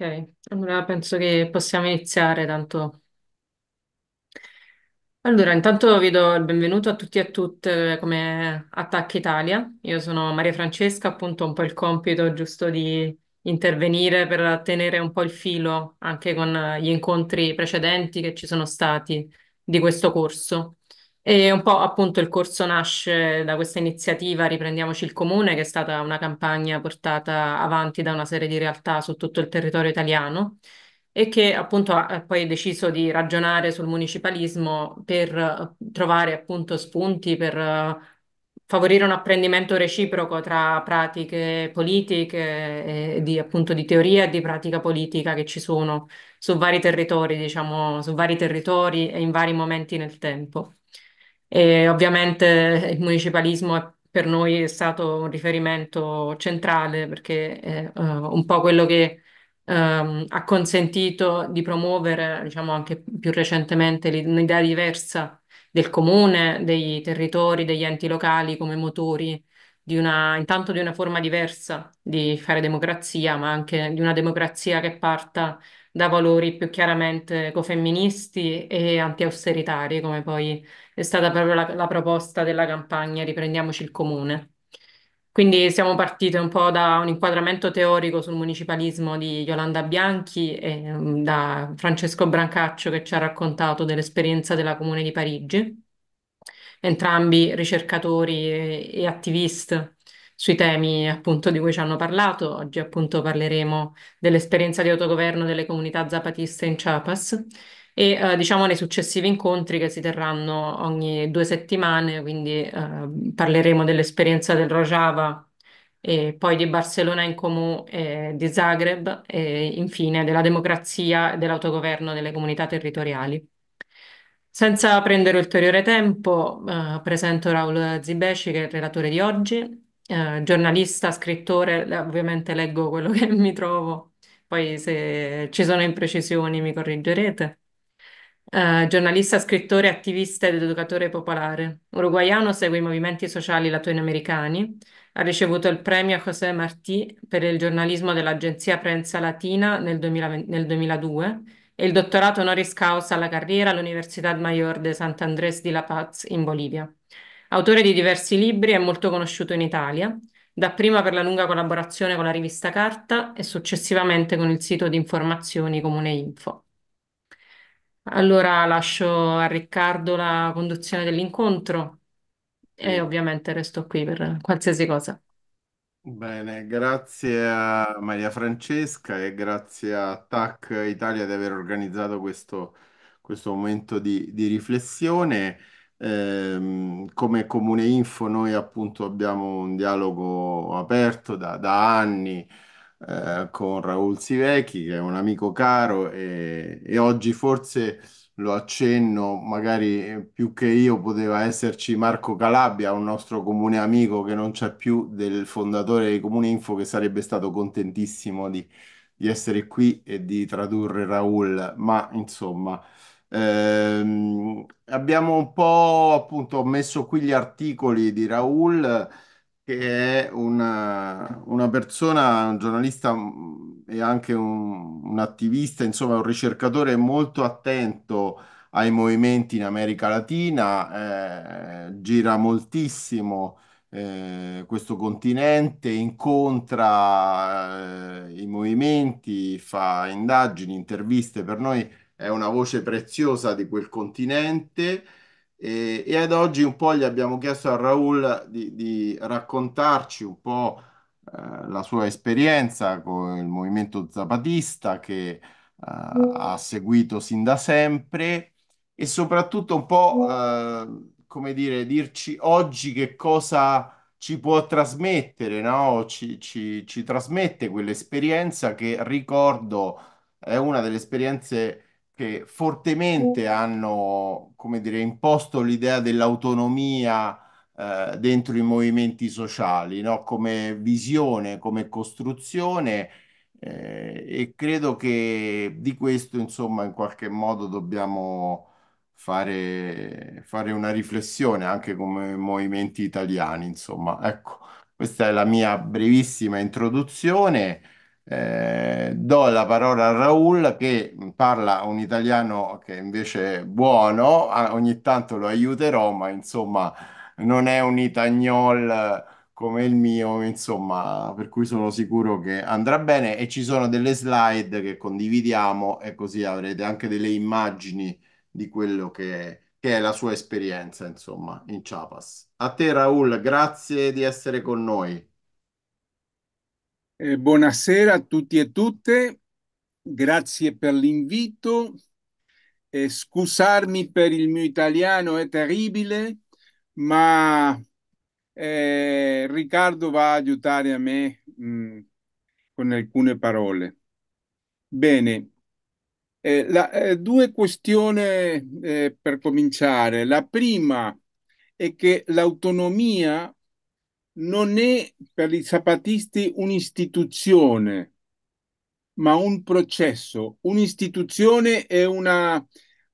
Ok, allora penso che possiamo iniziare tanto. Allora, intanto vi do il benvenuto a tutti e a tutte come Attacca Italia. Io sono Maria Francesca, appunto un po' il compito giusto di intervenire per tenere un po' il filo anche con gli incontri precedenti che ci sono stati di questo corso. E un po' appunto il corso nasce da questa iniziativa Riprendiamoci il Comune, che è stata una campagna portata avanti da una serie di realtà su tutto il territorio italiano e che appunto ha poi deciso di ragionare sul municipalismo per eh, trovare appunto spunti per eh, favorire un apprendimento reciproco tra pratiche politiche e di, appunto di teoria e di pratica politica che ci sono su vari territori, diciamo, su vari territori e in vari momenti nel tempo. E ovviamente il municipalismo è- per noi è stato un riferimento centrale perché è eh, un po' quello che ehm, ha consentito di promuovere, diciamo anche più recentemente, l'id- un'idea diversa del comune, dei territori, degli enti locali come motori di una, intanto di una forma diversa di fare democrazia, ma anche di una democrazia che parta da valori più chiaramente ecofemministi e antiausteritari, come poi è stata proprio la, la proposta della campagna Riprendiamoci il comune. Quindi siamo partiti un po' da un inquadramento teorico sul municipalismo di Yolanda Bianchi e mm, da Francesco Brancaccio che ci ha raccontato dell'esperienza della Comune di Parigi, entrambi ricercatori e attivisti sui temi appunto di cui ci hanno parlato. Oggi appunto parleremo dell'esperienza di autogoverno delle comunità zapatiste in Chiapas e eh, diciamo nei successivi incontri che si terranno ogni due settimane, quindi eh, parleremo dell'esperienza del Rojava e poi di Barcellona in Comù e di Zagreb e infine della democrazia e dell'autogoverno delle comunità territoriali. Senza prendere ulteriore tempo, eh, presento Raul Zibesci che è il relatore di oggi eh, giornalista, scrittore, ovviamente leggo quello che mi trovo, poi se ci sono imprecisioni mi correggerete. Eh, giornalista, scrittore, attivista ed educatore popolare. Uruguaiano segue i movimenti sociali latinoamericani. Ha ricevuto il premio José Martí per il giornalismo dell'agenzia Prensa Latina nel, 2020, nel 2002 e il dottorato honoris causa alla carriera all'Università Mayor de Sant Andrés de La Paz in Bolivia. Autore di diversi libri, è molto conosciuto in Italia, dapprima per la lunga collaborazione con la rivista Carta e successivamente con il sito di informazioni Comune Info. Allora lascio a Riccardo la conduzione dell'incontro e ovviamente resto qui per qualsiasi cosa. Bene, grazie a Maria Francesca e grazie a TAC Italia di aver organizzato questo, questo momento di, di riflessione. Eh, come Comune Info noi appunto abbiamo un dialogo aperto da, da anni eh, con Raul Sivecchi, che è un amico caro e, e, oggi forse lo accenno, magari eh, più che io poteva esserci Marco Calabria, un nostro comune amico che non c'è più, del fondatore di Comune Info, che sarebbe stato contentissimo di, di essere qui e di tradurre Raul, ma insomma... Eh, abbiamo un po' appunto messo qui gli articoli di Raul, che è una, una persona, un giornalista mm, e anche un, un attivista, insomma, un ricercatore molto attento ai movimenti in America Latina, eh, gira moltissimo. Eh, questo continente, incontra eh, i movimenti, fa indagini, interviste per noi è una voce preziosa di quel continente e, e ad oggi un po' gli abbiamo chiesto a Raul di, di raccontarci un po' eh, la sua esperienza con il movimento zapatista che eh, ha seguito sin da sempre e soprattutto un po' eh, come dire, dirci oggi che cosa ci può trasmettere, no? ci, ci, ci trasmette quell'esperienza che ricordo è una delle esperienze che fortemente hanno, come dire, imposto l'idea dell'autonomia eh, dentro i movimenti sociali, no? come visione, come costruzione eh, e credo che di questo, insomma, in qualche modo dobbiamo fare, fare una riflessione anche come movimenti italiani, insomma. Ecco, questa è la mia brevissima introduzione. Eh, do la parola a Raul che parla un italiano che invece è buono, ogni tanto lo aiuterò, ma insomma non è un itagnol eh, come il mio, insomma, per cui sono sicuro che andrà bene e ci sono delle slide che condividiamo e così avrete anche delle immagini di quello che è, che è la sua esperienza, insomma, in Chiapas. A te Raul, grazie di essere con noi. Eh, buonasera a tutti e tutte, grazie per l'invito. Eh, scusarmi per il mio italiano è terribile, ma eh, Riccardo va a aiutare a me mh, mm, con alcune parole. Bene, eh, la, eh, due questioni eh, per cominciare. La prima è che l'autonomia non è per i zapatisti un'istituzione, ma un processo. Un'istituzione è una,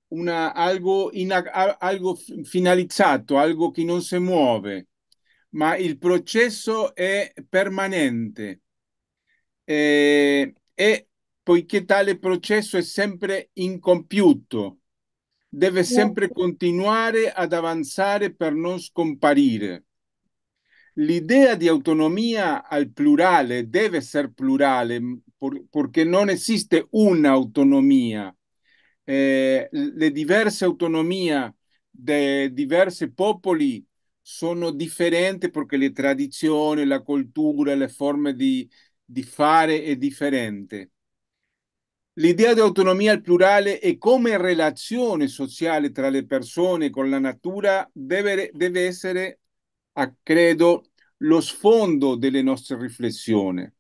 una, algo, in, algo finalizzato, algo che non si muove, ma il processo è permanente. E, eh, e poiché tale processo è sempre incompiuto, deve sempre certo. continuare ad avanzare per non scomparire l'idea di autonomia al plurale deve essere plurale por, perché non esiste un'autonomia. Eh, le diverse autonomie dei diversi popoli sono differenti perché le tradizioni, la cultura, le forme di, di fare è differente. L'idea di autonomia al plurale e come relazione sociale tra le persone con la natura deve, deve essere a, credo, lo sfondo delle nostre riflessioni.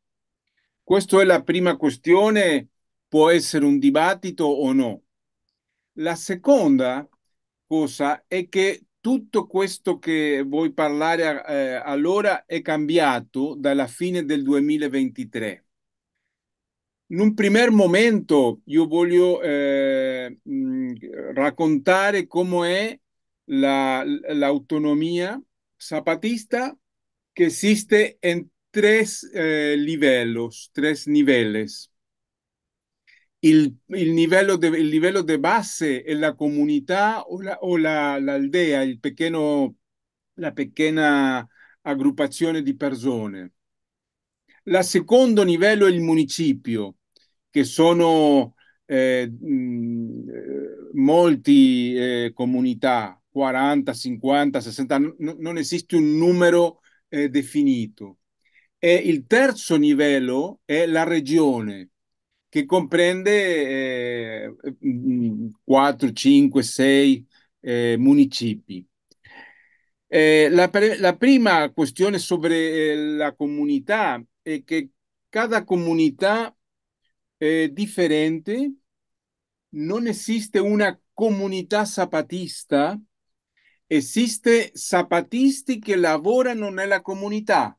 Questa è la prima questione, può essere un dibattito o no. La seconda cosa è che tutto questo che vuoi parlare eh, allora è cambiato dalla fine del 2023. In un primo momento io voglio eh, raccontare come è la, l'autonomia zapatista che esiste in tre eh, niveles, tres niveles. Il, il, livello de, il, livello de, base è la comunità o, la, o la, l'aldea, il pequeno, la piccola aggruppazione di persone. Il secondo livello è il municipio, che sono eh, eh molti eh, comunità, 40, 50, 60, n- non esiste un numero eh, definito. E il terzo livello è la regione, che comprende eh, 4, 5, 6 eh, municipi. Eh, la, pre- la, prima questione sobre eh, la comunità è che cada comunità è differente, non esiste una comunità zapatista Esiste zapatisti che lavorano nella comunità.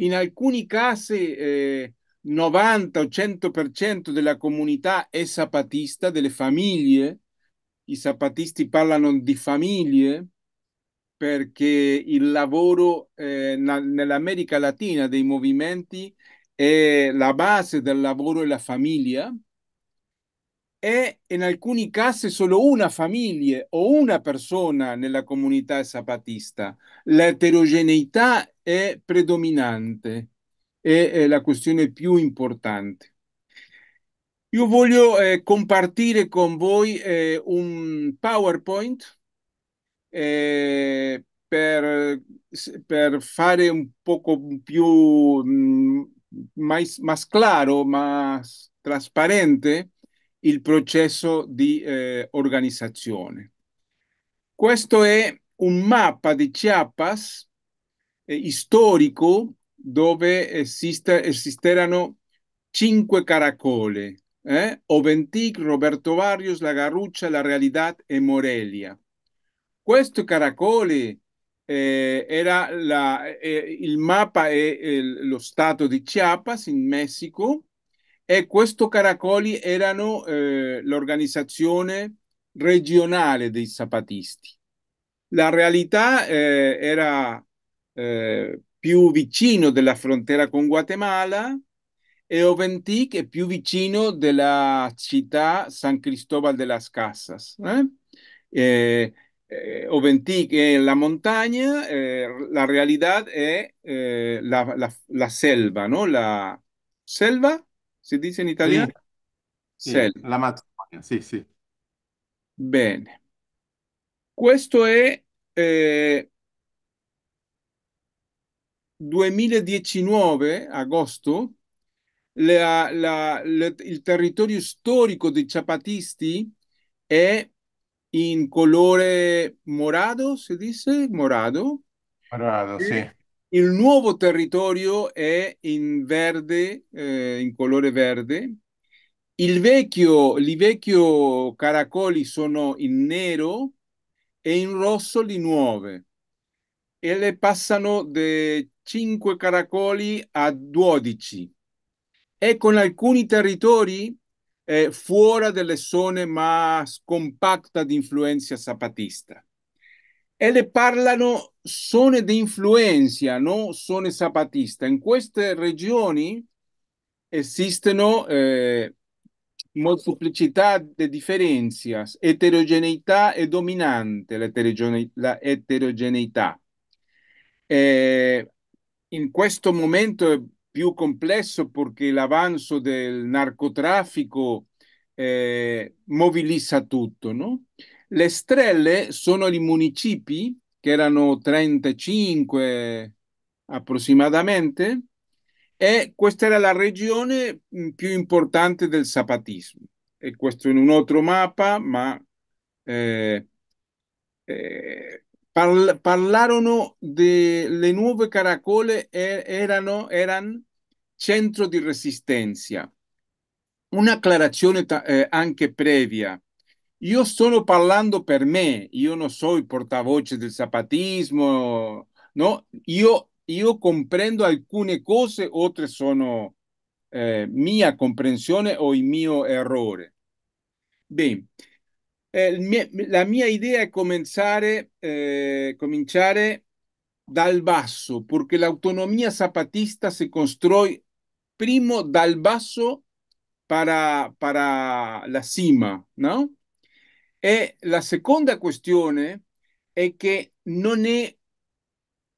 In alcuni casi eh, 90 o 100% della comunità è zapatista, delle famiglie. I zapatisti parlano di famiglie perché il lavoro eh, na- nell'America Latina dei movimenti è la base del lavoro e la famiglia è in alcuni casi solo una famiglia o una persona nella comunità zapatista. L'eterogeneità è predominante, è, è la questione più importante. Io voglio eh, compartire con voi eh, un PowerPoint eh, per, per, fare un poco più mh, mm, mais, más claro, más trasparente il processo di eh, organizzazione. Questo è un mappa di Chiapas eh, storico dove esiste, esisterano cinque caracole, eh? Oventic, Roberto Barrios, La Garruccia, La Realidad e Morelia. Questo caracole eh, era la, eh, il mappa è eh, lo stato di Chiapas in Messico e questo Caracoli erano eh, l'organizzazione regionale dei zapatisti. La realtà eh, era eh, più vicino della frontiera con Guatemala e Oventic è più vicino della città San Cristóbal de las Casas. Eh? eh Oventic è la montagna, eh, la realtà è eh, la, la, la, selva, no? la selva si dice in italiano? Sì, sì, Selva. l'Amazzonia, sì, sì. Bene. Questo è eh, 2019, agosto, la, la, la, il territorio storico dei Zapatisti è in colore morado, si dice? Morado. Morado, sì. Il nuovo territorio è in verde, eh, in colore verde. Il vecchio, li vecchio caracoli sono in nero e in rosso li nuove. E le passano da 5 caracoli a 12. E con alcuni territori eh, fuori delle zone ma compatte di influenza zapatista. E le parlano zone di influenza, non zone zapatiste. In queste regioni esistono eh, molteplicità di differenze, eterogeneità e dominante l'eterogene- la eterogeneità. Eh, in questo momento è più complesso perché l'avanzo del narcotraffico eh, mobilizza tutto, no? Le strelle sono i municipi, che erano 35 approssimatamente, e questa era la regione mm, più importante del zapatismo. E questo in un altro mappa, ma eh, eh, parl- parlarono delle nuove caracole, er- erano, erano centro di resistenza. Un'acclarazione ta- eh, anche previa io sto parlando per me, io non sono il portavoce del zapatismo, no? Io, io comprendo alcune cose, altre sono eh, mia comprensione o il mio errore. Bene, eh, mie, la mia idea è cominciare, eh, cominciare dal basso, perché l'autonomia zapatista si costruisce prima dal basso per la cima, no? E la seconda questione è che non è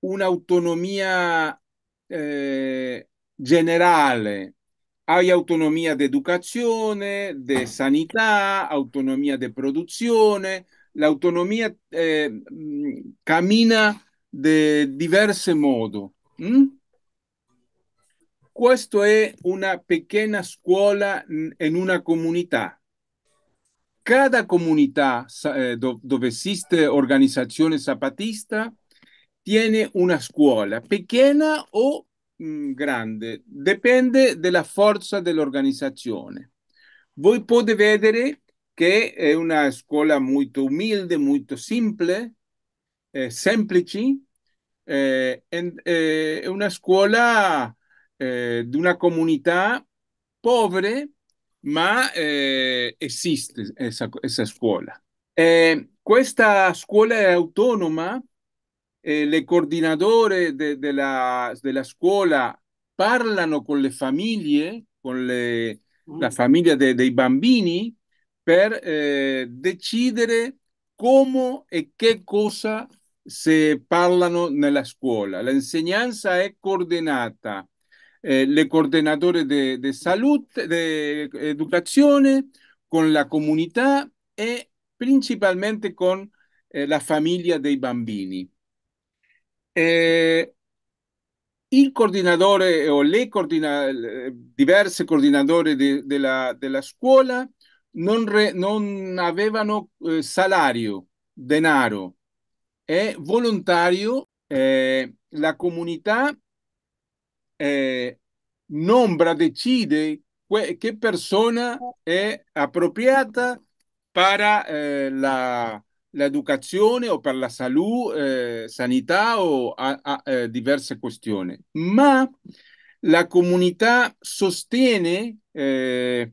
un'autonomia eh, generale, hai autonomia d'educazione, di sanità, autonomia di produzione, l'autonomia eh, mm, cammina di diversi modi. Mm? Questa è una piccola scuola mm, in una comunità cada comunità eh, dove esiste organizzazione zapatista tiene una scuola, piccola o mh, mm, grande, dipende dalla forza dell'organizzazione. Voi potete vedere che è una scuola molto umile, molto simple, eh, semplice, eh, eh, è una scuola eh, di una comunità povera ma eh, esiste questa scuola. Eh, questa scuola è autonoma, eh, le coordinatori della de de scuola parlano con le famiglie, con le, la mm. famiglia de, dei bambini, per eh, decidere come e che cosa si parlano nella scuola. L'insegnanza è coordinata eh, le coordinatori di salute, di educazione, con la comunità e principalmente con eh, la famiglia dei bambini. Eh, il coordinatore o le coordina diverse coordinatori de, della, scuola non, re, non avevano eh, salario, denaro e volontario. Eh, la comunità eh, nombra, decide che persona è appropriata per eh, l'educazione o per la salute, eh, sanità o a, a, a eh, diverse questioni. Ma la comunità sostiene, eh,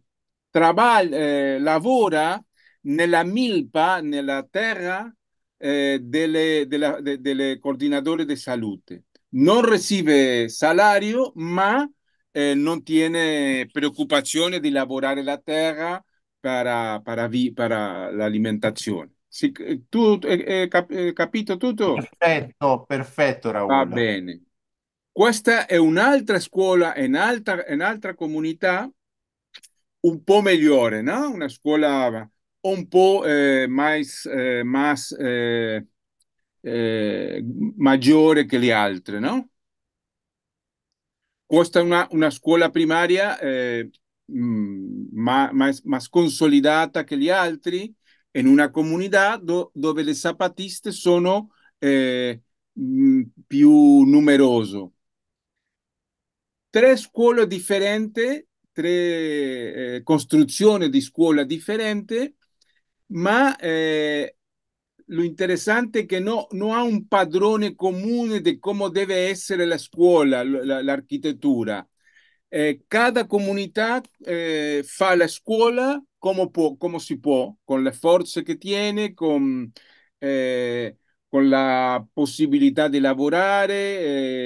trabal- eh, lavora nella milpa, nella terra eh, delle, della, de, delle coordinatori di salute non riceve salario, ma eh, non tiene preoccupazione di lavorare la terra per, per, per l'alimentazione. Sì, eh, tu hai eh, eh, cap eh, capito tutto? Perfetto, perfetto, Raul. Va bene. Questa è un'altra scuola, un'altra, un'altra comunità un po' migliore, no? Una scuola un po' eh, mais, eh, mas, eh, eh, maggiore che le altre, no? Costa una, una scuola primaria eh, ma, ma, consolidata che gli altri in una comunità do, dove le zapatiste sono eh, più numerose. Tre scuole differenti, tre eh, costruzioni di scuola differenti, ma eh, lo interessante è che no, non ha un padrone comune di come deve essere la scuola, l'architettura. Eh, cada comunità eh, fa la scuola come, può, come si può, con le forze che tiene, con, eh, con la possibilità di lavorare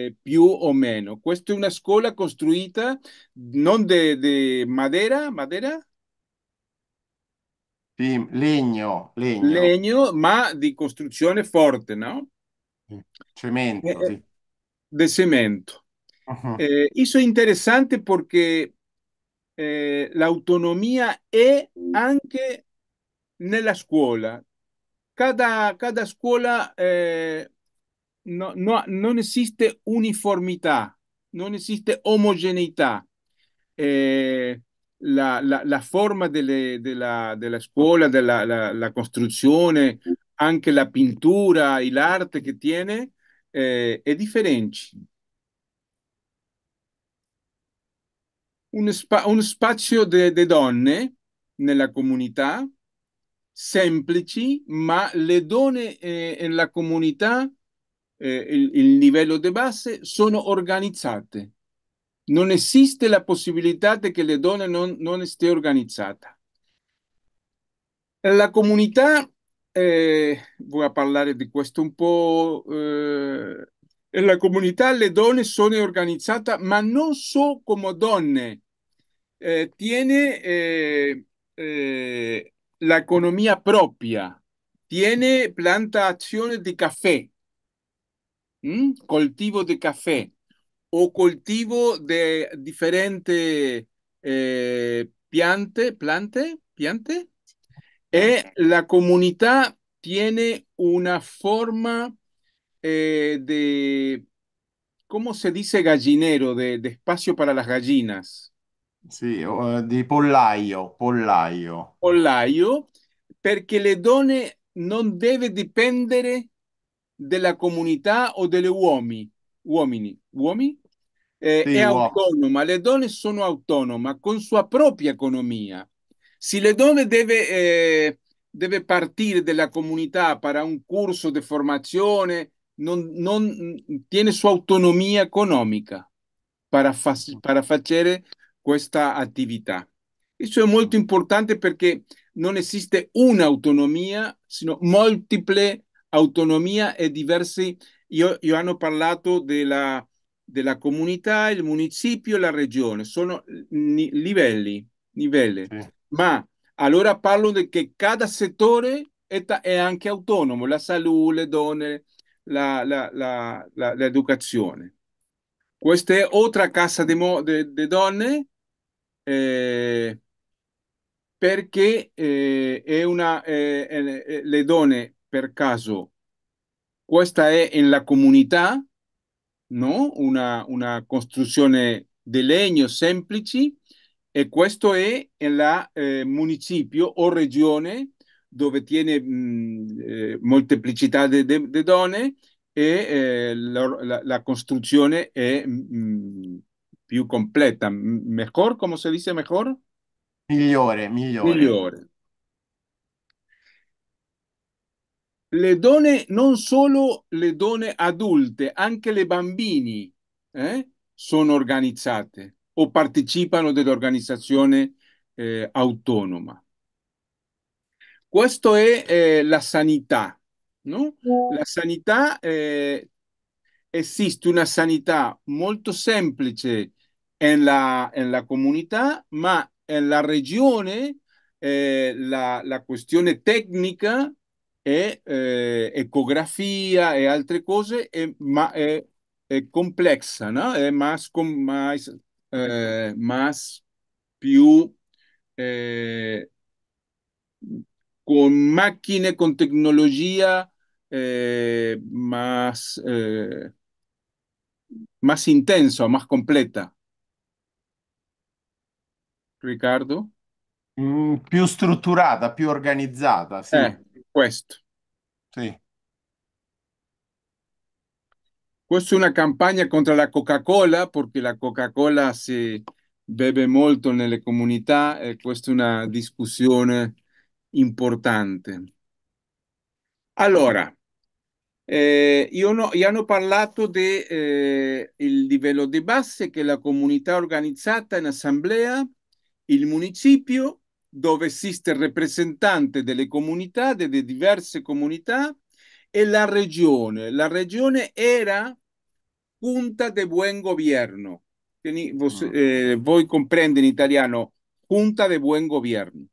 eh, più o meno. Questa è una scuola costruita non di madera, madera legno, legno. Legno, ma di costruzione forte, no? Cemento, eh, eh, sì. De cemento. Uh-huh. Eh, eso es interesante porque eh, la autonomía anche nella scuola. Cada, cada scuola eh, no, no, non esiste uniformità, non esiste omogeneità. Eh, la, la, la forma delle, della, della, scuola, della la, la costruzione, anche la pintura e l'arte che tiene eh, è differente. Un, spa- un spazio di donne nella comunità, semplici, ma le donne eh, nella comunità, eh, il, il livello di base, sono organizzate non esiste la possibilità che le donne non, non stia organizzata. La comunità, eh, voy parlare di questo un po', eh, la comunità le donne sono organizzate, ma non solo come donne. Eh, tiene eh, eh, l'economia propria, tiene plantazione di caffè, mm? coltivo di caffè, o coltivo di differenti eh, piante, plante, piante, e la comunità tiene una forma eh, de, ¿cómo se dice gallinero? di spazio per le galline. Sì, di pollaio, pollaio. Pollaio, perché le donne non deve dipendere della comunità o delle uomini. Uomini? Uomini? eh, sì, è wow. autonoma, le donne sono autonome con sua propria economia. Se le donne deve, eh, deve partire dalla comunità per un corso di formazione, non, non tiene sua autonomia economica per, fa- fare questa attività. Questo è molto importante perché non esiste un'autonomia, sino multiple autonomie e diversi. Io, io hanno parlato della della comunità, il municipio e la regione, sono eh, livelli, livelli. Eh. ma allora parlo di che cada settore è, è, anche autonomo, la salute, le donne, l'educazione. Questa è altra casa di, donne eh, perché eh, una, le donne per caso, questa è in la comunità, no? una, una costruzione di legno semplici e questo è il eh, municipio o regione dove tiene mh, eh, molteplicità di donne e eh, la, la, la, costruzione è mh, più completa. meglio, come si dice meglio? Migliore, migliore. Migliore. le donne, non solo le donne adulte, anche le bambini eh, sono organizzate o partecipano dell'organizzazione eh, autonoma. Questo è eh, la sanità. No? La sanità eh, esiste una sanità molto semplice nella, nella comunità, ma nella regione eh, la, la questione tecnica e eh, ecografia e altre cose, è, ma è, è, complessa, no? È mas, com, mas, eh, mas più eh, con macchine, con tecnologia, eh, más, eh, más intenso, más completa. Riccardo? Mm, più strutturata, più organizzata, sì. Eh questo. Sì. Questa è una campagna contro la Coca-Cola perché la Coca-Cola si beve molto nelle comunità e questa è una discussione importante. Allora, eh, io no, io hanno parlato del eh, livello di base che la comunità organizzata in assemblea, il municipio dove esiste il rappresentante delle comunità, delle diverse comunità e la regione. La regione era punta di buon governo. Quindi, vos, ah. eh, voi comprende in italiano punta di buon governo.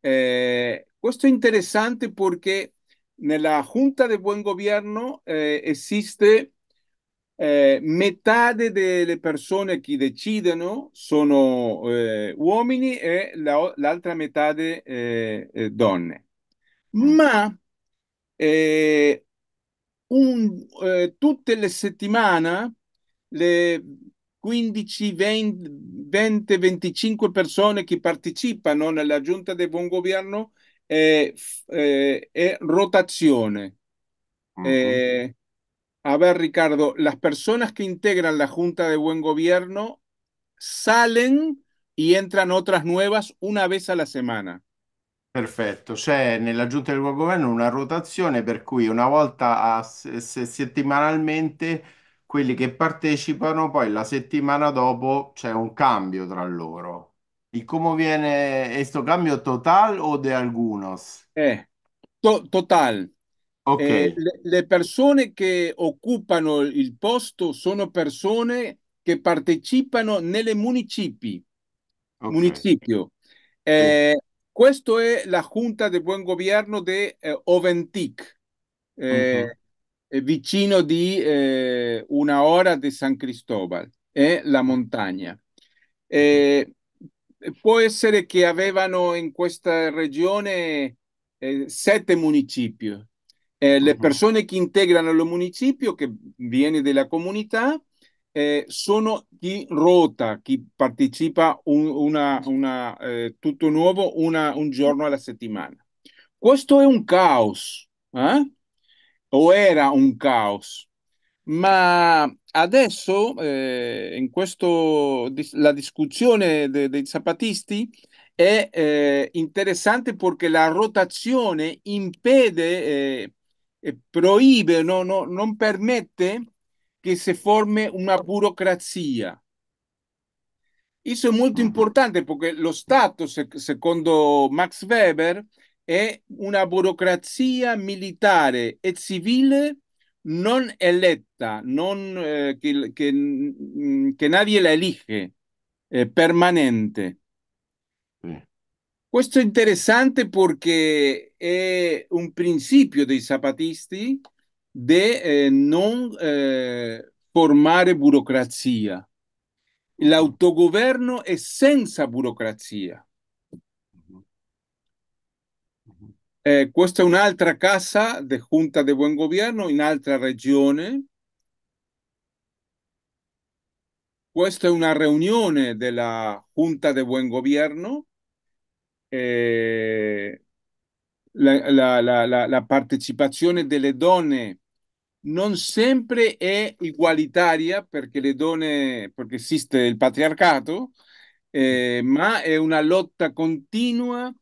Eh, questo è interessante perché nella Junta di Buen Governo eh, esiste eh, metà delle persone che decidono sono eh, uomini e la, l'altra metà eh, eh, donne. Mm. Ma eh, un, eh, tutte le settimane le 15, 20, 20, 25 persone che partecipano nella giunta del buon governo è, rotazione. Mm-hmm. A ver, Ricardo, las personas que integran la Junta de Buen Gobierno salen y entran otras nuevas una vez a la semana. Perfecto. c'è nella Junta del buon governo una rotazione per cui una volta a, settimanalmente quelli che partecipano, poi la settimana dopo c'è un cambio tra loro. ¿Y e cómo viene este cambio total o de algunos? Eh, total. Okay. Eh, le, le persone che occupano il posto sono persone che partecipano nelle municipi. Okay. Municipio. Eh, okay. Questo è la Junta di Buon Governo di eh, Oventic, eh, uh-huh. vicino di eh, una ora di San Cristobal, è la montagna. Uh-huh. Eh, può essere che avevano in questa regione eh, sette municipi, eh, le mhm. persone che integrano il municipio, che viene dalla comunità, eh, sono chi rota, chi partecipa un, una, una, eh, tutto nuovo una, un giorno alla settimana. Questo è un caos, eh? o era un caos, ma adesso eh, in questo, la discussione de, dei zapatisti è eh, interessante perché la rotazione impede eh, eh, proíbe, no, no, non permette che si forme una burocrazia. Isso è molto importante perché lo Stato, secondo Max Weber, è una burocrazia militare e eh, civile eh, non eletta, non, eh, che, che, che, nadie la elige, eh, permanente. Questo è interessante perché è un principio dei zapatisti di eh, non eh, formare burocrazia. L'autogoverno è senza burocrazia. Eh, questa è un'altra casa di Junta di buon governo in un'altra regione. Questa è una riunione della Junta di buon governo eh, la, la, la, la partecipazione delle donne non sempre è ugualitaria perché le donne, perché esiste il patriarcato, eh, ma è una lotta continua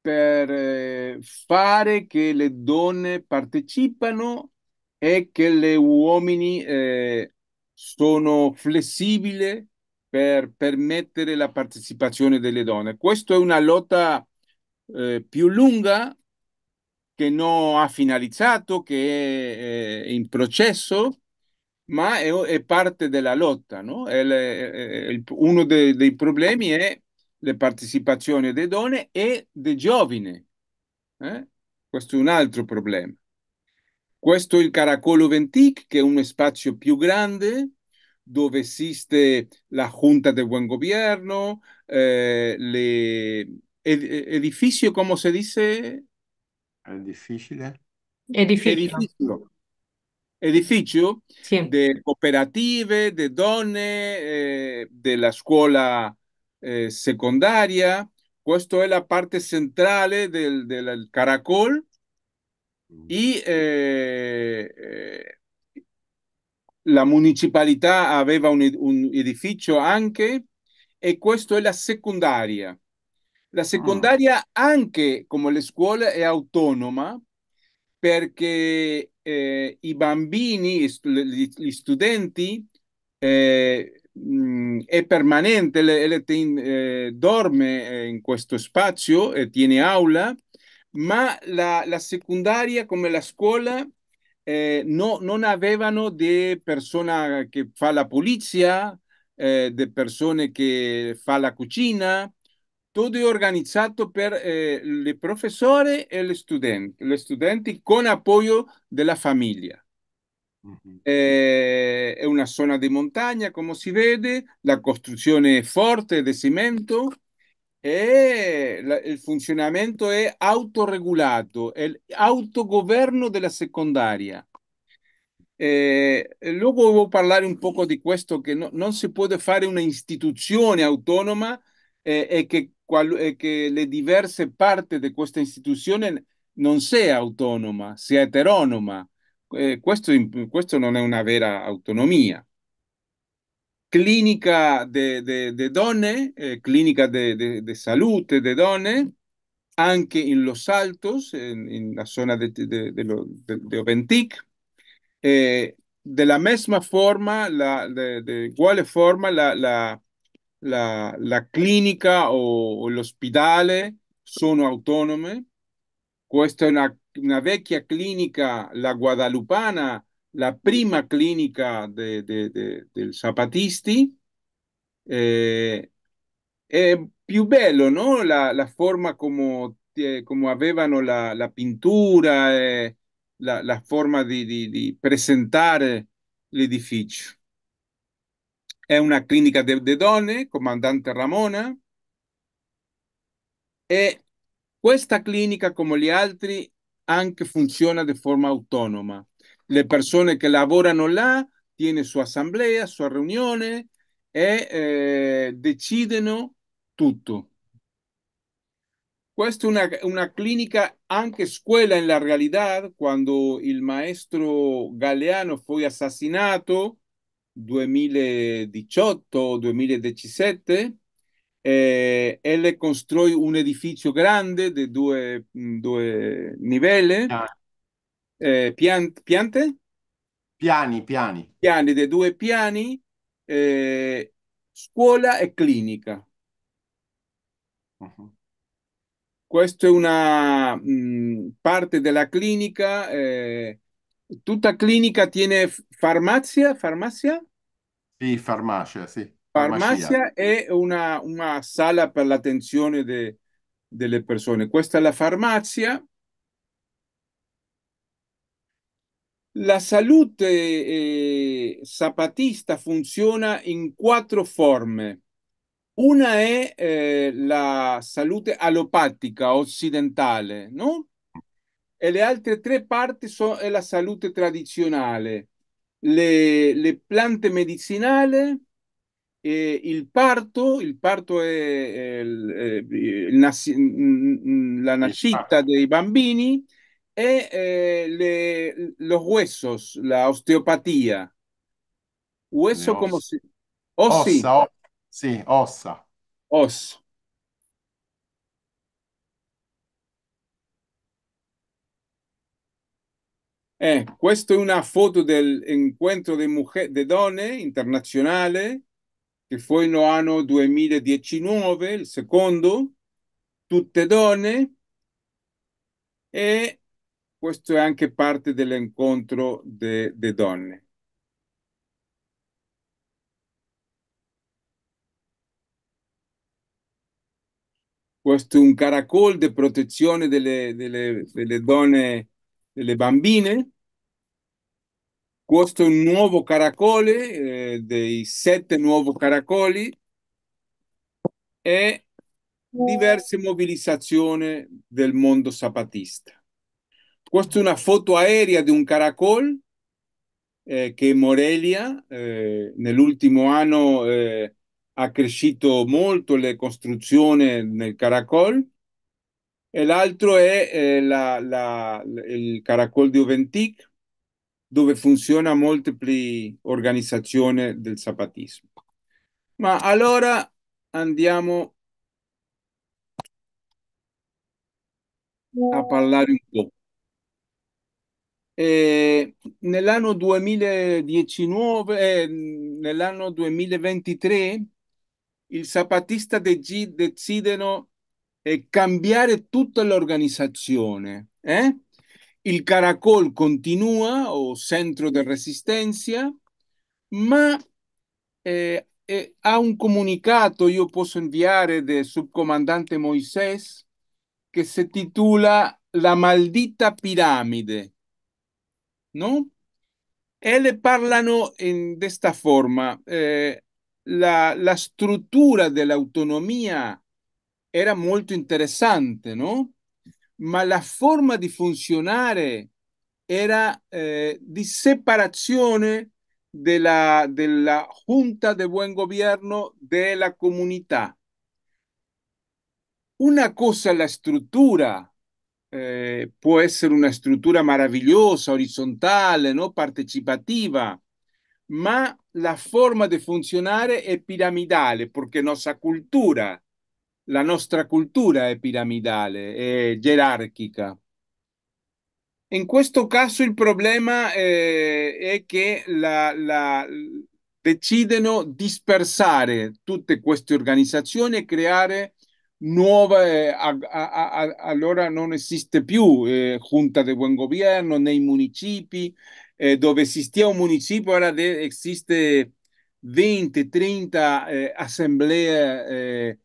per eh, fare che le donne partecipano e che gli uomini eh, sono flessibili per permettere la partecipazione delle donne. Questa è una lotta eh, più lunga che non ha finalizzato, che è, è in processo, ma è, è, parte della lotta. No? È, uno de, dei problemi è la partecipazione delle donne e dei giovani. Eh? Questo è un altro problema. Questo è il Caracolo Ventic, che è uno spazio più grande, dove existe la Junta de Buen Gobierno, el eh, e, edificio, ¿cómo se dice? Edificio. Edificio. Edificio de cooperativas, de dones, eh, de la escuela eh, secundaria. secondaria. Esto es la parte central del, caracol. Y la municipalità aveva un, un, edificio anche e questo è la secondaria. La ah. secondaria ah. anche come le scuole è autonoma perché eh, i bambini, gli, gli studenti, eh, mm, è permanente, le, le ten, eh, dorme eh, in questo spazio, e tiene aula, ma la, la secondaria come la scuola eh, no, non avevano di persona che fa la pulizia, eh, di persone che fa la cucina, tutto è organizzato per eh, il professore e gli studenti, gli studenti con appoggio della famiglia. Mm-hmm. Eh, è una zona di montagna, come si vede, la costruzione è forte, di cemento, è eh, il funzionamento è autoregulato, è l'autogoverno della secondaria. Eh, luego volevo parlare un poco di questo, che no, non si può fare un'istituzione autonoma eh, e, che, qual, e che le diverse parti di questa istituzione non sia autonoma, sia eteronoma. Eh, questo, questo non è una vera autonomia. clínica de, de, de donne, eh, clínica de, de, de salud de donne, anche in Los Altos, en, la zona de, de, de, de Oventic. Eh, de la misma forma, la, de, igual forma, la, la, la, la clínica o, el hospital eh, son autónomos. Esta es una, una vecchia clínica la Guadalupana, la prima clinica de, de, de, del Zapatisti. Eh, è più bello, no? La, la forma come, eh, come avevano la, la pintura, eh, la, la, forma di, di, di presentare l'edificio. È una clinica di donne, comandante Ramona, e questa clinica, come gli altri, anche funziona di forma autonoma le persone che lavorano là, tiene sua assemblea, sua riunione e eh, decidono tutto. Questa è una, una, clinica anche scuola in la realtà, quando il maestro Galeano fu assassinato 2018-2017 eh, e le costruì un edificio grande di due, due livelli. Ah eh, pian, piante? Piani, piani. Piani dei due piani, eh, scuola e clinica. Uh-huh. Questa è una mh, mm, parte della clinica. Eh, tutta clinica tiene farmacia, farmacia? Sì, farmacia, sì. Farmacia è una, una sala per l'attenzione de, delle persone. Questa è la farmacia La salute eh, sapatista funziona in quattro forme. Una è eh, la salute allopatica occidentale, no? E le altre tre parti sono la salute tradizionale, le, le piante medicinali, eh, il parto, il parto è, è, è, è nas- la nascita dei bambini, e eh, le, los huesos, la osteopatia. Hueso os. si... Oh, ossa, sí. O... sí, ossa. Os. Eh, questa è una foto dell'incontro di, mujer, donne internazionale che fu nel 2019, il secondo, tutte donne, e questo è anche parte dell'incontro delle de donne. Questo è un caracol di protezione delle, delle, delle donne, delle bambine. Questo è un nuovo caracole, eh, dei sette nuovi caracoli e diverse mobilizzazioni del mondo zapatista. Questa è una foto aerea di un caracol eh, che Morelia eh, nell'ultimo anno eh, ha cresciuto molto le costruzioni nel caracol e l'altro è eh, la, la, il caracol di Oventic dove funziona multipli organizzazioni del zapatismo. Ma allora andiamo a parlare un po'. Eh, nell'anno 2019, eh, nell'anno 2023, il Zapatista de G decidono eh, cambiare tutta l'organizzazione. Eh? Il Caracol continua, o centro di resistenza, ma eh, eh, ha un comunicato, io posso inviare, del subcomandante Moisés, che si titola La maldita piramide no? le parlano de esta forma, eh, estructura de la autonomía era muy interesante no? ma la forma de funcionar era eh, de la Junta de Buen Gobierno de la comunidad Una cosa la estructura Eh, può essere una struttura meravigliosa, orizzontale, no? partecipativa, ma la forma di funzionare è piramidale perché nostra cultura, la nostra cultura è piramidale, è gerarchica. In questo caso il problema eh, è che la, la, decidono dispersare tutte queste organizzazioni e creare nuova eh, a, a, a, allora non esiste più eh, giunta di buon governo nei municipi eh, dove esisteva un municipio ora de- esiste 20 30 eh, assemblee eh,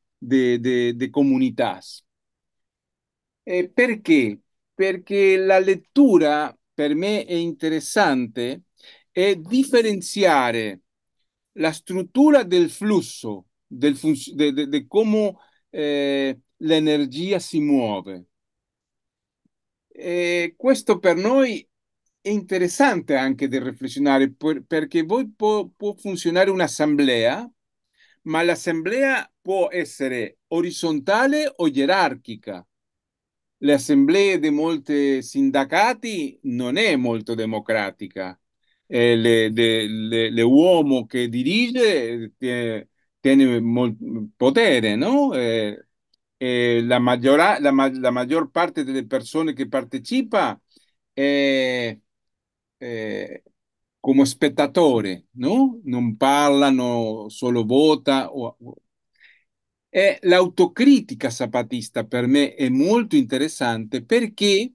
di comunità perché perché la lettura per me è interessante è differenziare la struttura del flusso del fun- de, de come eh, l'energia si muove. E questo per noi è interessante anche di riflessionare per, perché voi può, può funzionare un'assemblea, ma l'assemblea può essere orizzontale o gerarchica. Le assemblee di molti sindacati non è molto democratica. Eh, le, le, le, le uomo che dirige eh, tiene molto potere, no? Eh, eh, la, maggior, la, la, maggior parte delle persone che partecipa è, eh, è eh, come spettatore, no? Non parlano, solo vota. O, o. E eh, l'autocritica zapatista per me è molto interessante perché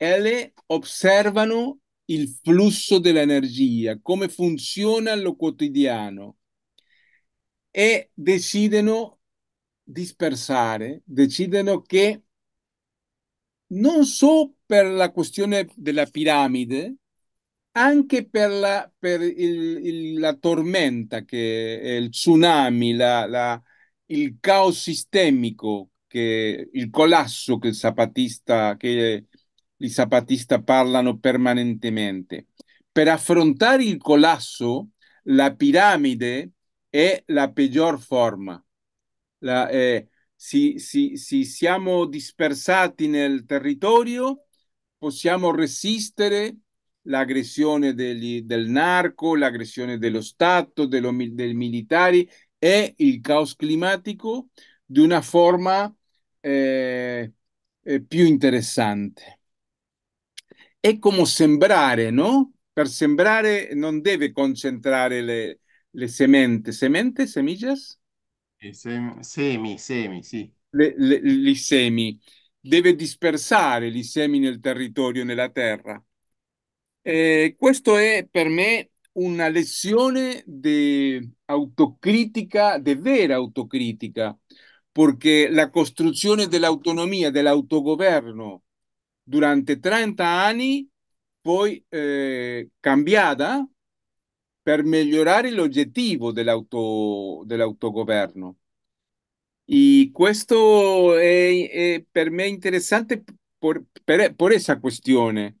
le osservano il flusso dell'energia, come funziona lo quotidiano e decidono dispersare, decidono che non solo per la questione della piramide, anche per la, per il, il, la tormenta, che è il tsunami, la, la, il caos sistemico, che, il collasso che, il zapatista, che i zapatista parlano permanentemente. Per affrontare il collasso, la piramide è la peggior forma. La, eh, si, si, si siamo dispersati nel territorio, possiamo resistere l'aggressione degli, del narco, l'aggressione dello Stato, dello, dei militari e il caos climatico di una forma eh, eh, più interessante. È come sembrare, no? Per sembrare non deve concentrare le, le sementi, semente, semillas? Sem semi, semi, sì. Le, le, gli semi. Deve dispersare gli semi nel territorio, nella terra. Eh, questo è per me una lezione di autocritica, di vera autocritica, perché la costruzione dell'autonomia, dell'autogoverno durante 30 anni, poi eh, cambiata, per migliorare l'oggettivo dell'auto, dell'autogoverno. E questo è, è, per me interessante per, per, per essa questione,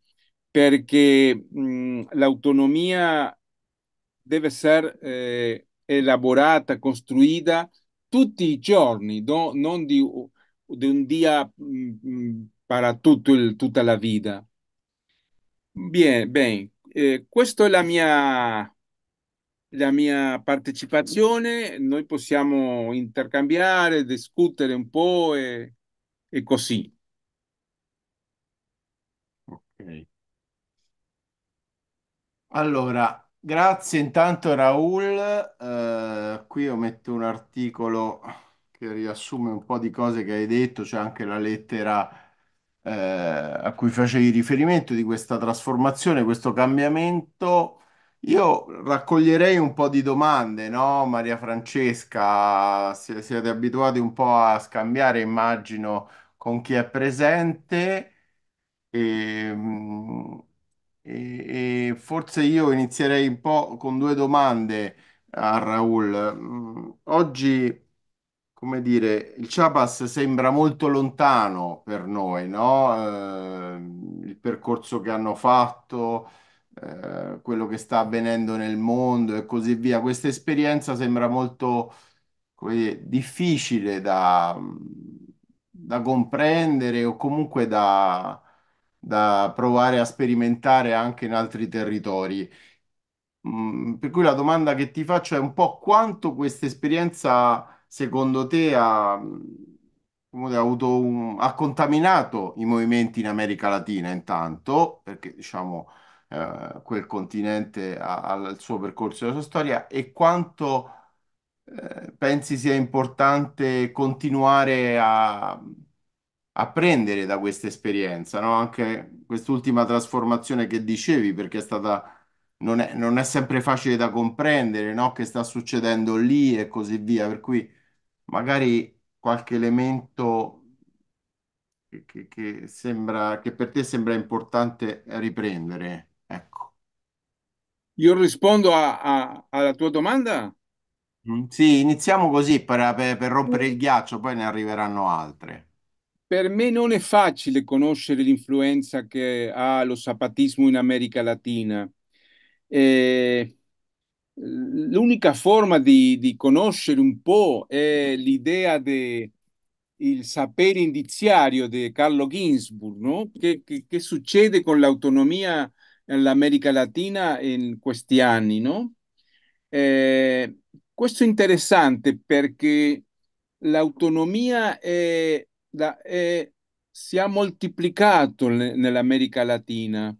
perché mh, l'autonomia deve essere eh, elaborata, costruita tutti i giorni, no? non di, di, un dia per tutta la vita. Bien, bene, eh, questa è la mia la mia partecipazione, noi possiamo intercambiare, discutere un po' e, e così. Ok. Allora, grazie intanto Raul, eh, qui io metto un articolo che riassume un po' di cose che hai detto, c'è cioè anche la lettera eh, a cui facevi riferimento di questa trasformazione, questo cambiamento io raccoglierei un po' di domande, no, Maria Francesca? siete abituati un po' a scambiare, immagino, con chi è presente. E, ehm, e- e forse io inizierei un po' con due domande a Raul. Mm, oggi, come dire, il Chiapas sembra molto lontano per noi, no? Ehm, il percorso che hanno fatto eh, quello che sta avvenendo nel mondo e così via. Questa esperienza sembra molto, come dire, difficile da, da comprendere o comunque da, da provare a sperimentare anche in altri territori. Mm, per cui la domanda che ti faccio è un po' quanto questa esperienza, secondo te, ha, come dire, ha avuto un- ha contaminato i movimenti in America Latina, intanto, perché diciamo eh, quel continente al suo percorso e alla sua storia e quanto eh, pensi sia importante continuare a apprendere da questa esperienza, no? Anche quest'ultima trasformazione che dicevi, perché è stata, non è, non è sempre facile da comprendere, no? Che sta succedendo lì e così via, per cui magari qualche elemento che, che, che sembra, che per te sembra importante riprendere. Io rispondo a, a, alla tua domanda? Mm. Sì, iniziamo così per, per, per rompere il ghiaccio, poi ne arriveranno altre. Per me non è facile conoscere l'influenza che ha lo zapatismo in America Latina. Eh, l'unica forma di, di, conoscere un po' è l'idea del sapere indiziario di Carlo Ginsburg, no? che, che, che succede con l'autonomia l'America Latina in questi anni, no? Eh, questo è interessante perché l'autonomia è, è, si è moltiplicato nell'America Latina.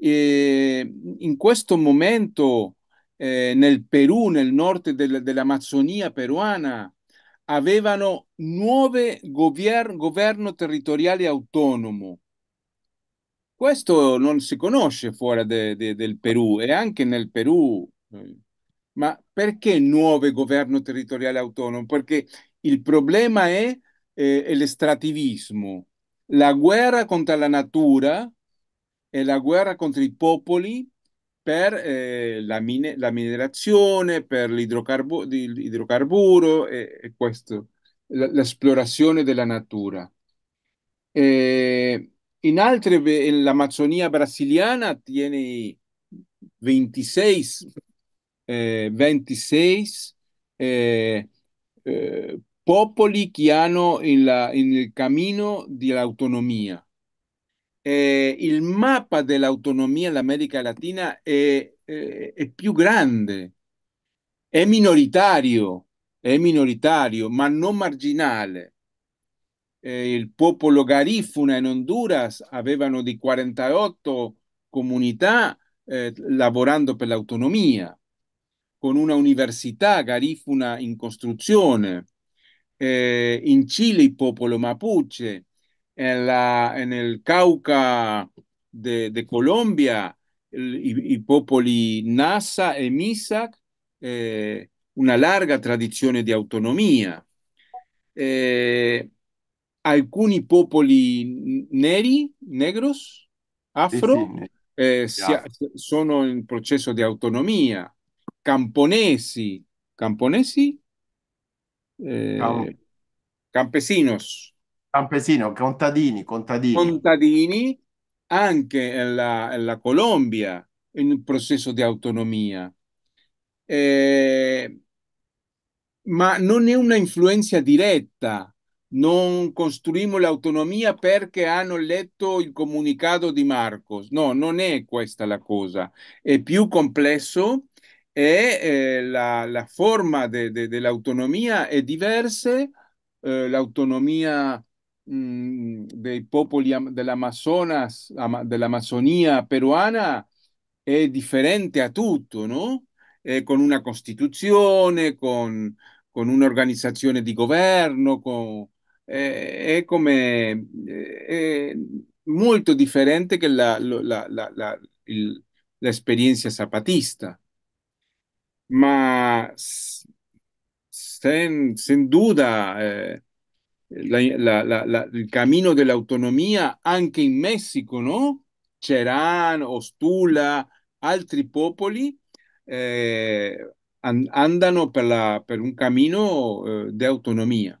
E in questo momento eh, nel Perù, nel nord del, dell'Amazzonia peruana, avevano nuove gover- governo territoriale autonomo questo non si conosce fuori de, de, del Perù e anche nel Perù. Eh, ma perché nuove governo territoriale autonomo? Perché il problema è eh, l'estrativismo, la guerra contro la natura e la guerra contro i popoli per eh, la, mine- la, minerazione, per l'idrocarbu- l'idrocarburo e, e questo, l- l'esplorazione della natura. Eh, in altre l'Amazzonia brasiliana tiene 26, eh, 26 eh, eh, popoli che hanno in la, in il cammino dell'autonomia. Eh, il mappa dell'autonomia dell'America Latina è, è, eh, è più grande, è minoritario, è minoritario, ma non marginale eh, il popolo garifuna in Honduras avevano di 48 comunità eh, lavorando per l'autonomia, con una università garifuna in costruzione. Eh, in Cile il popolo mapuche, nel Cauca de, Colombia i, popoli Nassa e Misak, eh, una larga tradizione di autonomia. Eh, alcuni popoli neri, negros, afro, eh, si, sono in processo di autonomia, camponesi, camponesi, eh, campesinos. Campesino, contadini, contadini. Contadini, anche la, la Colombia in un processo di autonomia. Eh, ma non è una influenza diretta non costruiamo l'autonomia perché hanno letto il comunicato di Marcos. No, non è questa la cosa, è più complesso e eh, la, la, forma de, de, dell'autonomia è diversa, eh, l'autonomia mm, dei popoli dell'Amazonas, dell'Amazzonia peruana è differente a tutto, no? Eh, con una Costituzione, con, con un'organizzazione di governo, con, è come è molto differente che la, la, la, il, l'esperienza zapatista. Ma senza sen duda eh, il cammino dell'autonomia anche in Messico, no? Ceran, Ostula, altri popoli eh, andano per, per, un cammino eh, di autonomia.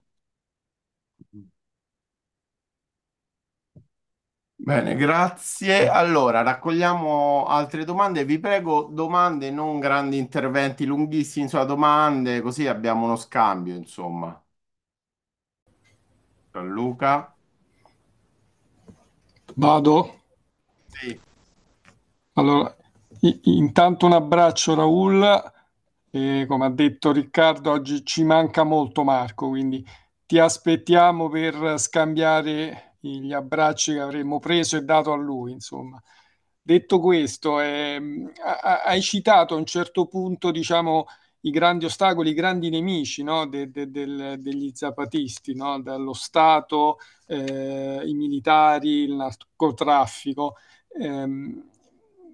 Bene, grazie. Allora, raccogliamo altre domande. Vi prego, domande, non grandi interventi lunghissimi, insomma, domande, così abbiamo uno scambio, insomma. Gianluca. Vado? Sì. Allora, intanto un abbraccio Raul e come ha detto Riccardo oggi ci manca molto Marco, quindi ti aspettiamo per scambiare gli abbracci che avremmo preso e dato a lui, insomma. Detto questo, eh, hai citato a un certo punto, diciamo, i grandi ostacoli, i grandi nemici no? de, de, de, degli zapatisti, no? dallo Stato, eh, i militari, il narcotraffico. Eh,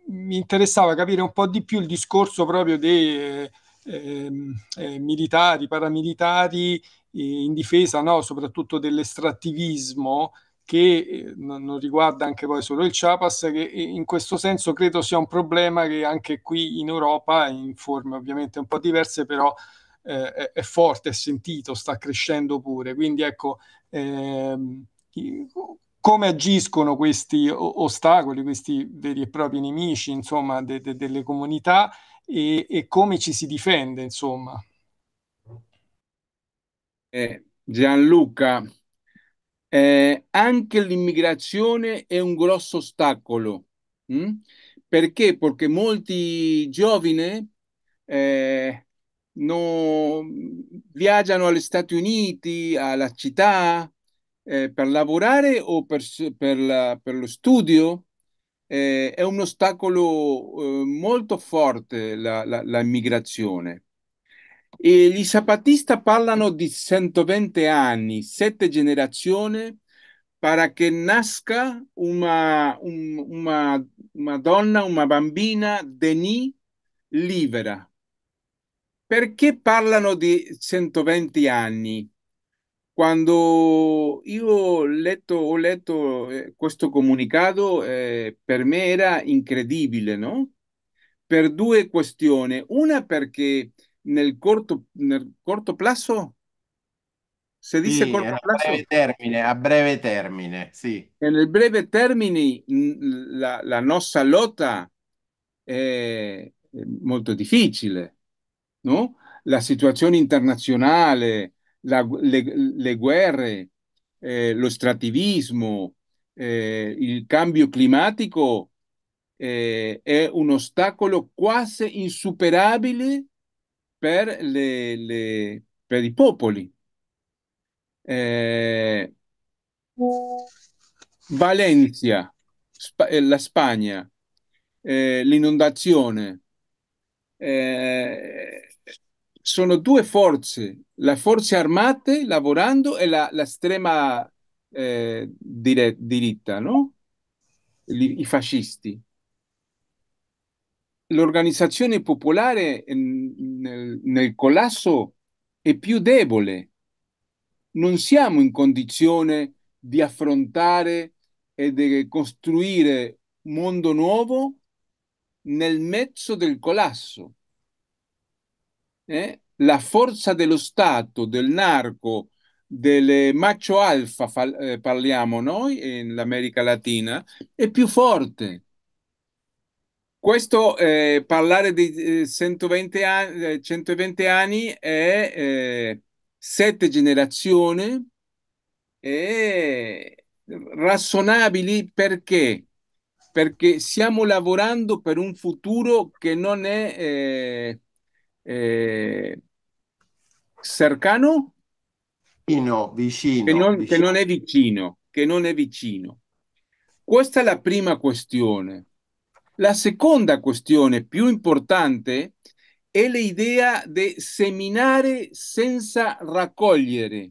mi interessava capire un po' di più il discorso proprio dei ehm, eh, militari, paramilitari eh, in difesa no? soprattutto dell'estrattivismo che eh, non riguarda anche poi solo il Chiapas, che in questo senso credo sia un problema che anche qui in Europa, in forme ovviamente un po' diverse, però eh, è, è, forte, è sentito, sta crescendo pure. Quindi ecco, ehm, come agiscono questi ostacoli, questi veri e propri nemici, insomma, de, de, delle comunità e, e, come ci si difende, insomma. Eh, Gianluca, eh, anche l'immigrazione è un grosso ostacolo. Mh? Mm? Perché? Perché molti giovani eh, no, viaggiano agli Stati Uniti, alla città, eh, per lavorare o per, per, la, per lo studio. Eh, è un ostacolo eh, molto forte la, l'immigrazione. E gli zapatista parlano di 120 anni, sette generazioni, per che nasca una, un, una, una donna, una bambina Denis, libera. Perché parlano di 120 anni? Quando io letto, ho letto eh, questo comunicato, eh, per me era incredibile, no? Per due questioni. Una perché nel corto, nel corto plazo? Se dice sì, corto plazo? A breve termine, a breve termine, sì. E nel breve termine la, la nostra lotta è molto difficile, no? La situazione internazionale, la, le, le, guerre, eh, lo strativismo, eh, il cambio climatico eh, è un ostacolo quasi insuperabile per, le, le, per i popoli. Eh, Valencia, Sp- eh, la Spagna, eh, l'inondazione. Eh, sono due forze, le forze armate lavorando e la, l'estrema eh, dire- diritta, no? Li, I fascisti l'organizzazione popolare nel, nel collasso è più debole. Non siamo in condizione di affrontare e di costruire un mondo nuovo nel mezzo del collasso. Eh? La forza dello Stato, del narco, del macho alfa, eh, parliamo noi in America Latina, è più forte questo eh, parlare di 120 anni, 120 anni è eh, sette generazioni e razionabili perché? Perché stiamo lavorando per un futuro che non è eh, eh, cercano, no, vicino, che, non, vicino. che non è vicino, che non è vicino. Questa è la prima questione. La seconda questione più importante è l'idea di seminare senza raccogliere.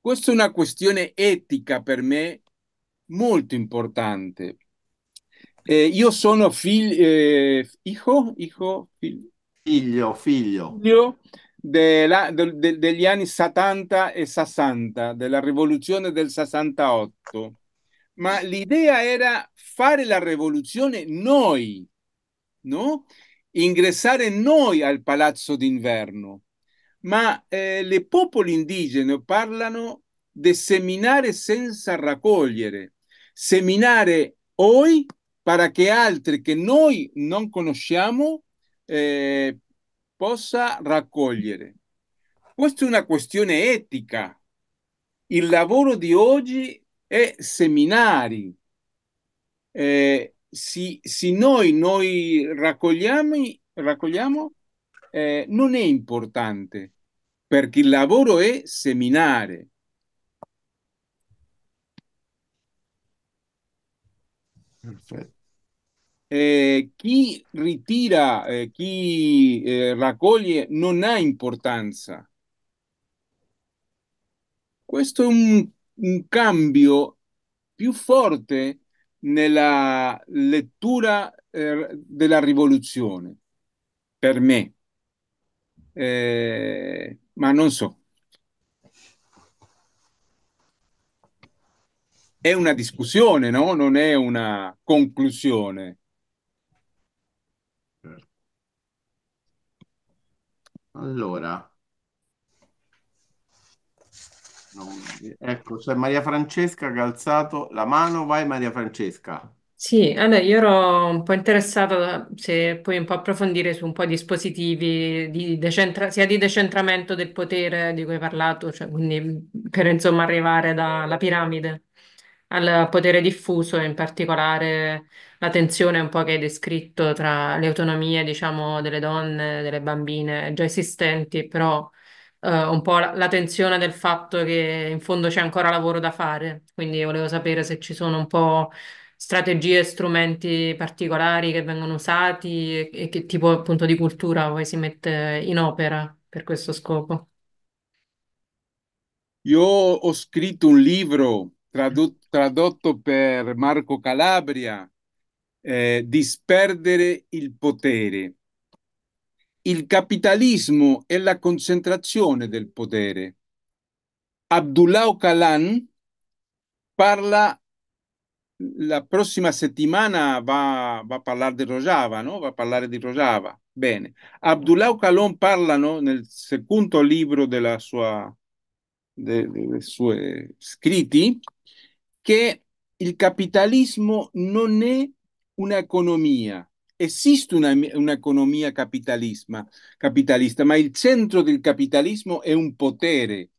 Questa è una questione etica per me molto importante. Eh, io sono figlio, eh, hijo, hijo, figlio, figlio, figlio della, de, de, degli anni 70 e 60, della rivoluzione del 68 ma l'idea era fare la rivoluzione noi, no? ingressare noi al palazzo d'inverno. Ma eh, le popoli indigene parlano di seminare senza raccogliere, seminare oggi para che altri che noi non conosciamo eh, possa raccogliere. Questa è una questione etica. Il lavoro di oggi e seminari. Eh, se, se noi, noi raccogliamo, raccogliamo eh, non è importante perché il lavoro è seminare. Eh, chi ritira, eh, chi eh, raccoglie non ha importanza. Questo è un un cambio più forte nella lettura eh, della rivoluzione, per me. Eh, ma non so. È una discussione, no? Non è una conclusione. Certo. Allora, Ecco, c'è Maria Francesca che ha alzato la mano, vai Maria Francesca. Sì, allora io ero un po' interessata se puoi un po' approfondire su un po' i dispositivi di decentra- sia di decentramento del potere di cui hai parlato, cioè, quindi per insomma arrivare dalla piramide al potere diffuso, in particolare la tensione un po' che hai descritto tra le autonomie, diciamo, delle donne, delle bambine già esistenti, però eh, un po' la, la, tensione del fatto che in fondo c'è ancora lavoro da fare, quindi volevo sapere se ci sono un po' strategie e strumenti particolari che vengono usati e, e che tipo appunto di cultura poi si mette in opera per questo scopo. Io ho scritto un libro tradotto, tradotto per Marco Calabria, eh, Disperdere il potere il capitalismo e la concentrazione del potere. Abdullah Ocalan parla la prossima settimana va, va, a parlare di Rojava, no? va a parlare di Rojava. Bene. Abdullah Ocalan parla no? nel secondo libro della sua, de, dei suoi scritti che il capitalismo non è un'economia, esiste un'economia capitalista, ma il centro del capitalismo è un potere,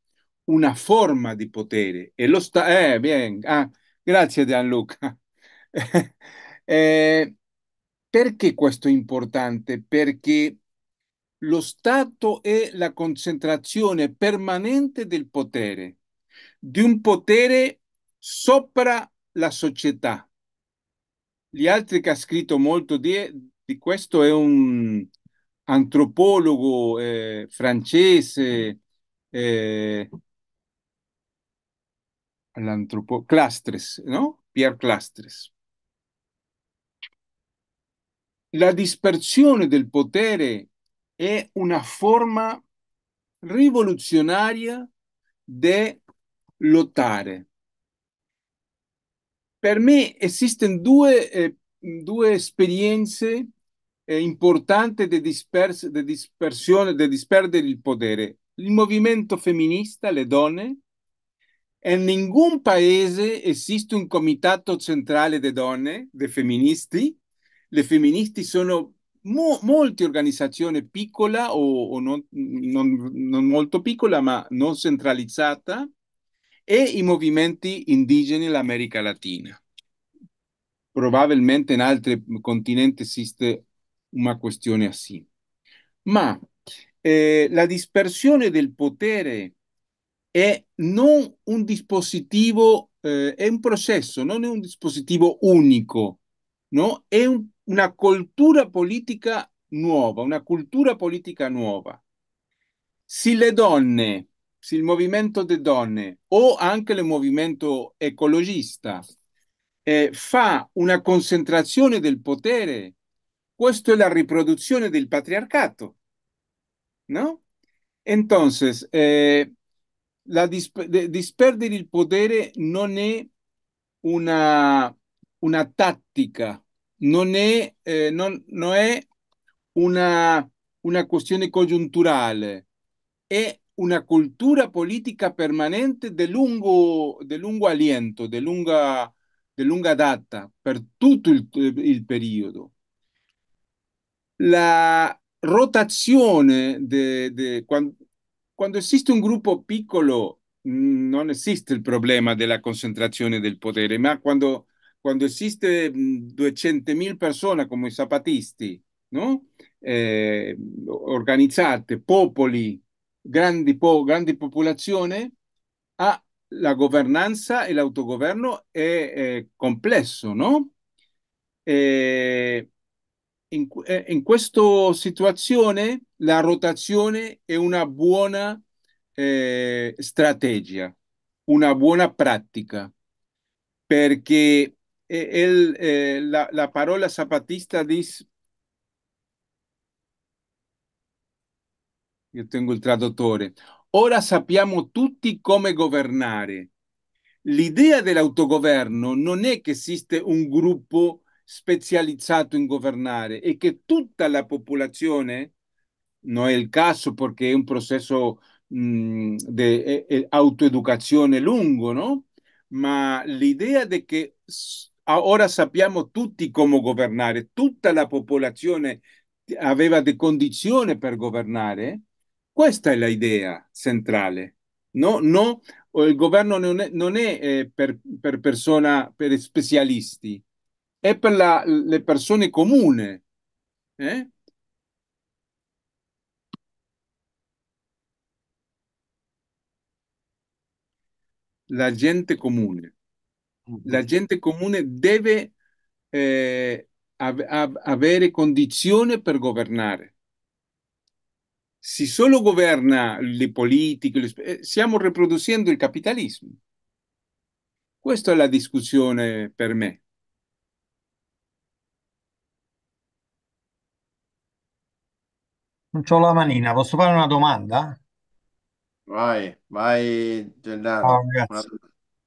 una forma di potere. E lo sta... Eh, bien. Ah, grazie Gianluca. eh, perché questo è importante? Perché lo Stato è la concentrazione permanente del potere, di un potere sopra la società gli altri che ha scritto molto di, di questo è un antropologo eh, francese, eh, l'antropo- Clastres, no? Pierre Clastres. La dispersione del potere è una forma rivoluzionaria di lottare per me esistono due, eh, due esperienze eh, importanti di, dispers- dispersione, di disperdere il potere. Il movimento femminista, le donne, e in nessun paese esiste un comitato centrale di donne, di femministi. Le femministi sono mo- molte organizzazioni piccole o, o non, non, non molto piccole, ma non centralizzata e i movimenti indigeni dell'America Latina. Probabilmente in altri continenti esiste una questione assimile. Ma eh, la dispersione del potere è non un dispositivo, eh, è un processo, non è un dispositivo unico, no? è un, una cultura politica nuova, una cultura politica nuova. Se le donne se il movimento delle donne o anche il movimento ecologista eh, fa una concentrazione del potere, questa è la riproduzione del patriarcato, no? Entonces, eh, la disp disperdere il potere non è una, una tattica, non è, eh, non, non è una, una questione congiunturale, è una cultura politica permanente di lungo, di lungo aliento, di lunga, di lunga, data, per tutto il, il periodo. La rotazione, de, de, quando, quando esiste un gruppo piccolo, mm, non esiste il problema della concentrazione del potere, ma quando, quando esiste 200.000 mm, persone come i zapatisti, no? eh, organizzate, popoli grandi, po- grandi popolazione ha la governanza e l'autogoverno è, è complesso, no? E in, in questa situazione la rotazione è una buona eh, strategia, una buona pratica, perché el, eh, la, la, parola zapatista dice Io tengo il traduttore. Ora sappiamo tutti come governare. L'idea dell'autogoverno non è che esiste un gruppo specializzato in governare e che tutta la popolazione, non è il caso perché è un processo di autoeducazione lungo, no? ma l'idea di che ora sappiamo tutti come governare, tutta la popolazione aveva le condizioni per governare, questa è l'idea centrale. No, no, eh, il governo non è, non è eh, per, per, persona, per specialisti, è per la, le persone comuni. Eh? La gente comune. Mm-hmm. La gente comune deve eh, av- av- avere condizioni per governare si solo governa le politiche, le, eh, stiamo riproducendo il capitalismo. Questa è la discussione per me. Non ho la manina, posso fare una domanda? Vai, vai, Gennaro. Ah, oh,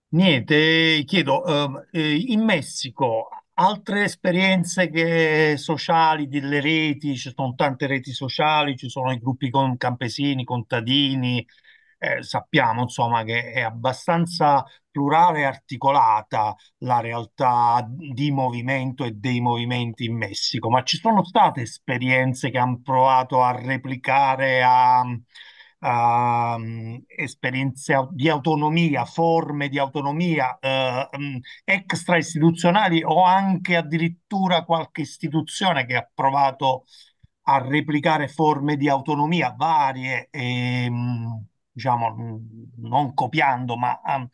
Niente, eh, chiedo, eh, eh, in Messico Altre esperienze che, sociali delle reti, ci sono tante reti sociali, ci sono i gruppi con campesini, contadini, eh, sappiamo insomma che è abbastanza plurale e articolata la realtà di movimento e dei movimenti in Messico, ma ci sono state esperienze che hanno provato a replicare, a, uh, esperienze di autonomia, forme di autonomia uh, eh, um, mm, extra istituzionali o anche addirittura qualche istituzione che ha provato a replicare forme di autonomia varie, e, mm, diciamo, non copiando, ma um,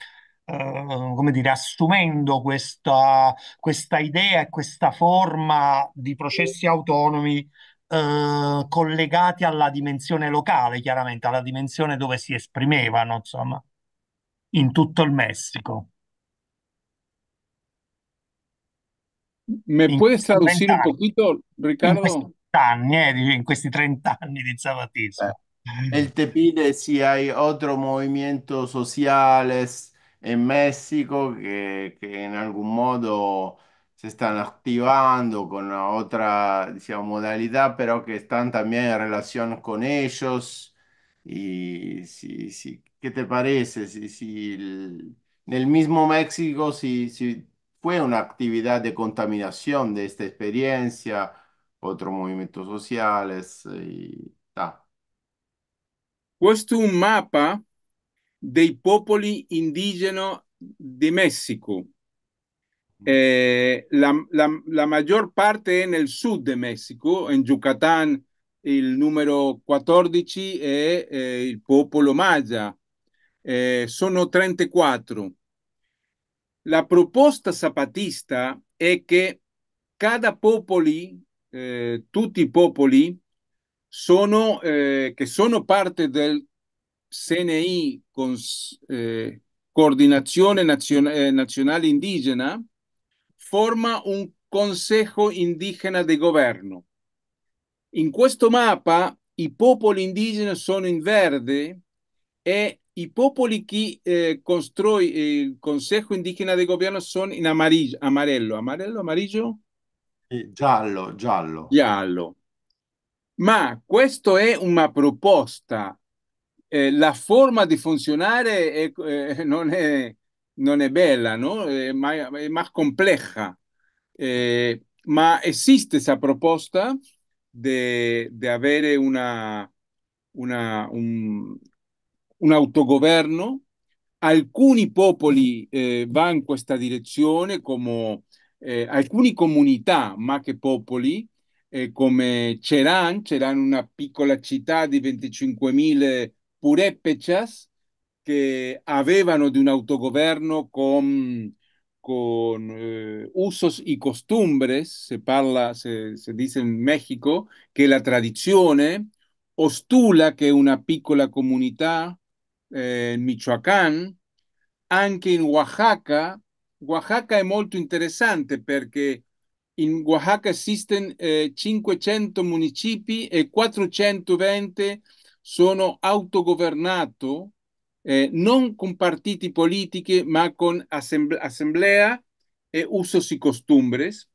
Uh, come dire, assumendo questa, questa idea e questa forma di processi autonomi eh, collegati alla dimensione locale, chiaramente, alla dimensione dove si esprimevano, insomma, in tutto il Messico. ¿Me puoi traducir un poquito, Ricardo? anni, eh, in questi 30 anni di Zapatista. Eh, él te pide si hay otro movimiento sociales en México que, que en algún modo se están activando con otra, digamos, modalidad, pero que están también en relación con ellos. Y si, ¿qué te parece? Si, si en el mismo México, si, si fue una actividad de contaminación de esta experiencia, otros movimientos sociales y tal. Questo un mapa de los popoli indígenas de México. Eh, la, la, la, maggior parte è nel sud di Messico, in Yucatán il numero 14 è eh, il popolo Maya, eh, sono 34. La proposta zapatista è che cada popoli, eh, tutti i popoli sono, eh, che sono parte del CNI, con, eh, Coordinazione Nazion- Nazionale Indigena, forma un Consejo Indígena di Governo. In questo mappa i popoli indigeni sono in verde e i popoli che eh, costruisce eh, il Consejo Indígena di Governo sono in amarillo, amarello, amarello, amarillo? Eh, giallo, giallo. Giallo. Ma questa è una proposta. Eh, la forma di funzionare è, eh, non è non è bella, no? è, ma, è más compleja. Eh, ma esiste questa proposta di avere una, una, un, un autogoverno. Alcuni popoli eh, vanno in questa direzione, come eh, alcune comunità, ma che popoli, eh, come Ceran, Ceran una piccola città di 25.000 purépechas, che avevano di un autogoverno con, con eh, usos y costumbres, se parla, se, se dice in México, che la tradizione ostula che è una piccola comunità eh, in Michoacán, anche in Oaxaca, Oaxaca è molto interessante perché in Oaxaca esistono eh, 500 municipi e 420 sono autogovernati eh, non con partiti politiche, ma con assemble- assemblea e usos y costumbres.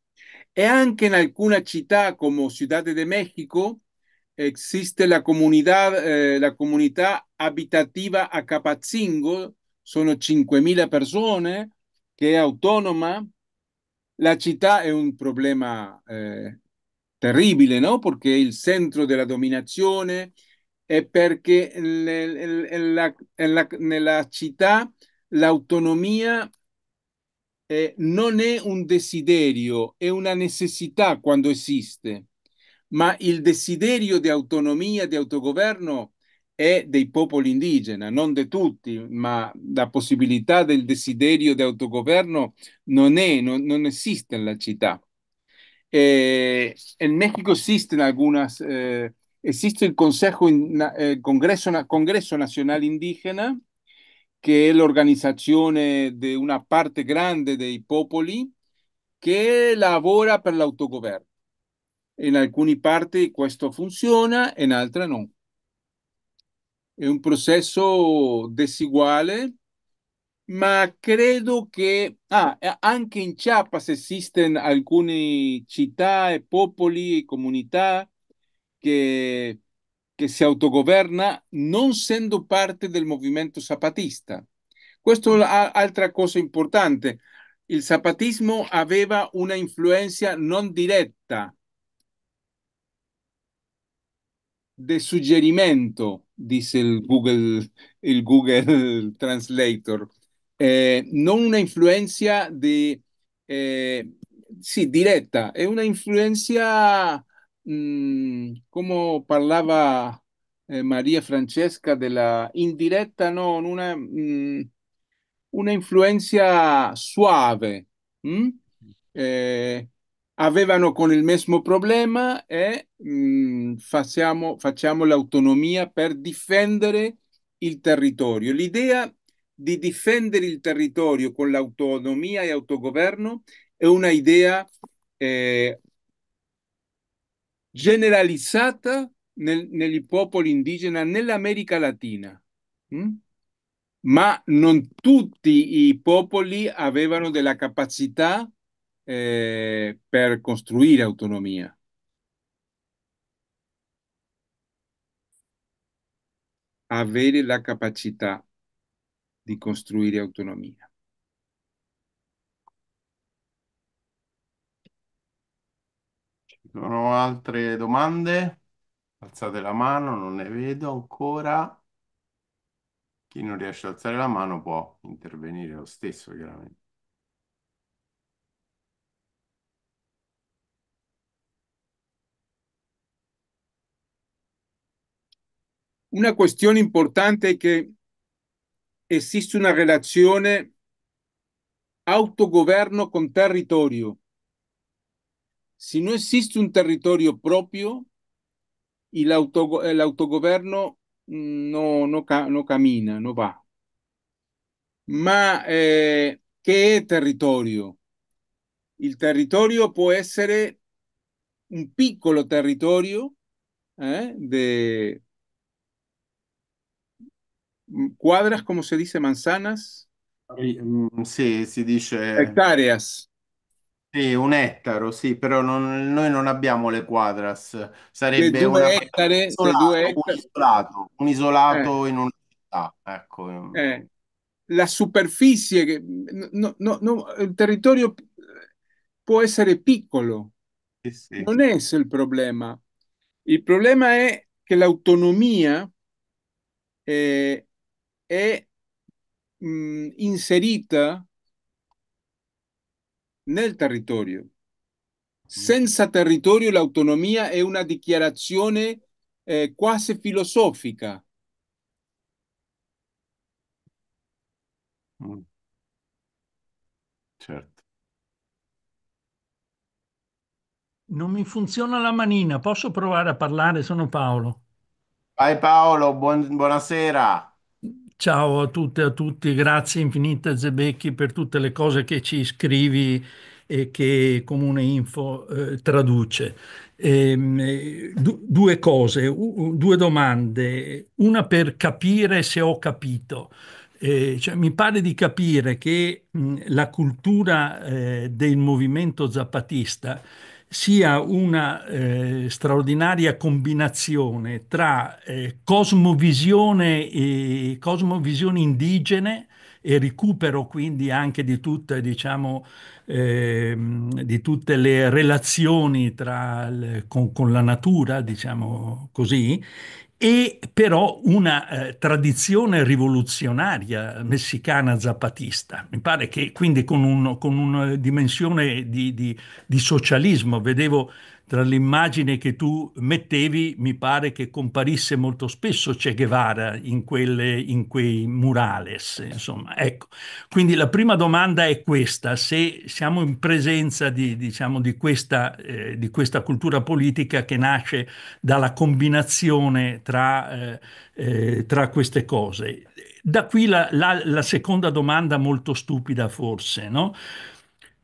E anche in alcune città come Ciudad de México esiste la comunità, eh, la comunità abitativa a Capazzingo, sono 5.000 persone, che è autonoma. La città è un problema eh, terribile, no? Perché è il centro della dominazione, è perché nella, nella, nella città l'autonomia eh, non è un desiderio, è una necessità quando esiste, ma il desiderio di autonomia, di autogoverno è dei popoli indigeni, non di tutti, ma la possibilità del desiderio di autogoverno non, è, non, non esiste nella città. Eh, in Messico esistono alcune eh, Existe el Consejo, el eh, Congreso, Congreso Nacional Indígena, que es la organización de una parte grande de Hipópoli, che para el l'autogoverno. En algunas partes esto funciona, en otras no. Es un proceso desigual, ma credo que... ah, eh, anche in Chiapas existen algunas ciudades, e popoli e comunità che, che si autogoverna non essendo parte del movimento zapatista. Questa è un'altra cosa importante. Il zapatismo aveva una influenza non diretta di suggerimento, dice il Google, il Google Translator, eh, non una influenza di, eh, sì, diretta, è una influenza Mm, come parlava eh, Maria Francesca, della indiretta, no? una, mh, mm, una influenza suave. Mh? Eh, avevano con il mesmo problema e mh, mm, facciamo, facciamo l'autonomia per difendere il territorio. L'idea di difendere il territorio con l'autonomia e autogoverno è un'idea eh, generalizzata nel, negli popoli indigeni nell'America Latina. Mm? Ma non tutti i popoli avevano della capacità eh, per costruire autonomia. Avere la capacità di costruire autonomia. sono altre domande? Alzate la mano, non ne vedo ancora. Chi non riesce ad alzare la mano può intervenire lo stesso, chiaramente. Una questione importante è che esiste una relazione autogoverno con territorio. si no existe un territorio propio y el, autogobierno mm, no, no, camina, no va. Ma eh, territorio? El territorio puede ser eh, un piccolo territorio ¿eh? de mm, cuadras, como se dice, manzanas? Mm, sí si dice... Eh, Hectáreas. un ettaro, sì, però non- noi non abbiamo le quadras, Le sarebbe due parte- un ettare, le due isolato, un isolato, un eh. isolato in una città, ecco. eh. La superficie, che, no- no- no- il territorio può essere piccolo, Sì, sì. non è il problema. Il problema è che l'autonomia eh, è mh, inserita nel territorio. Mm. Senza territorio l'autonomia è una dichiarazione eh, quasi filosofica. Mm. Certo. Non mi funziona la manina, posso provare a parlare? Sono Paolo. Vai Paolo, buon- buonasera. Ciao a tutte e a tutti, grazie infinite Zebecchi per tutte le cose che ci scrivi e che Comune Info eh, traduce. E, ehm, eh, du due cose, due domande, una per capire se ho capito. Eh, cioè, mi pare di capire che mh, la cultura eh, del movimento zapatista sia una eh, straordinaria combinazione tra eh, cosmovisione, e, cosmovisione indigene e recupero quindi anche di tutte, diciamo, eh, di tutte le relazioni tra, con, con, la natura, diciamo così, e però una eh, tradizione rivoluzionaria messicana zapatista. Mi pare che quindi con, un, con una dimensione di, di, di socialismo, vedevo tra l'immagine che tu mettevi mi pare che comparisse molto spesso Che Guevara in, quelle, in quei murales. Insomma, ecco. Quindi la prima domanda è questa, se siamo in presenza di, diciamo, di, questa, eh, di questa, cultura politica che nasce dalla combinazione tra, eh, eh, tra queste cose. Da qui la, la, la seconda domanda molto stupida forse, no?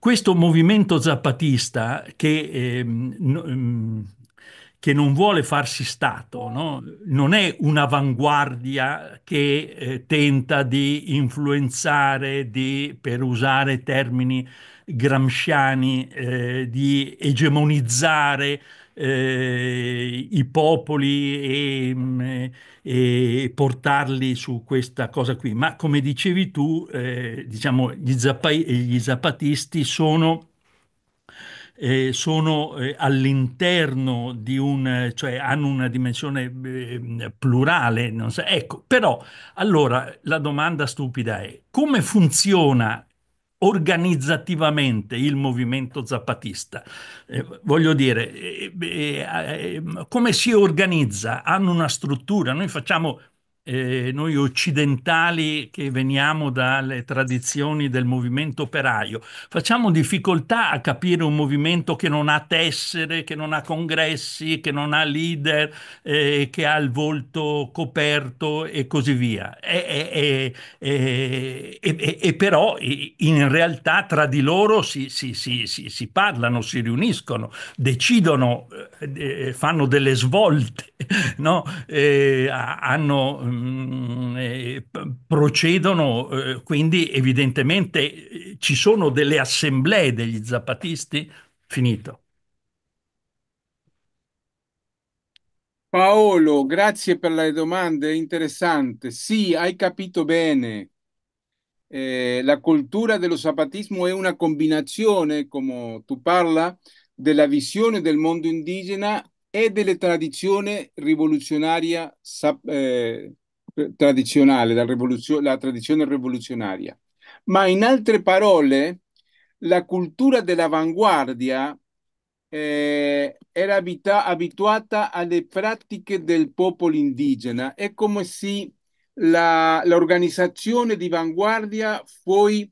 questo movimento zapatista che, eh, n- ehm, che non vuole farsi Stato, no? non è un'avanguardia che eh, tenta di influenzare, di, per usare termini gramsciani, eh, di egemonizzare eh, i popoli e, mm, e, portarli su questa cosa qui. Ma come dicevi tu, eh, diciamo, gli, zappa- gli zapatisti sono... Eh, sono eh, all'interno di un, cioè hanno una dimensione eh, plurale. So. Ecco, però allora la domanda stupida è come funziona organizzativamente il movimento zapatista. Eh, voglio dire, eh, eh, eh, come si organizza? Hanno una struttura, noi facciamo eh, noi occidentali che veniamo dalle tradizioni del movimento operaio, facciamo difficoltà a capire un movimento che non ha tessere, che non ha congressi, che non ha leader, eh, che ha il volto coperto e così via. E, e, e, e però in realtà tra di loro si, si, si, si parlano, si riuniscono, decidono, eh, eh fanno delle svolte, no? Eh, hanno Mm, eh, procedono, eh, quindi evidentemente eh, ci sono delle assemblee degli zapatisti? Finito. Paolo, grazie per le domande, interessante. Sì, hai capito bene. Eh, la cultura dello zapatismo è una combinazione, come tu parla, della visione del mondo indigena e delle tradizioni rivoluzionarie eh, tradizionale, la, rivoluzione, la tradizione rivoluzionaria. Ma in altre parole, la cultura dell'avanguardia eh, era abita- abituata alle pratiche del popolo indigena. È come se l'organizzazione di vanguardia fosse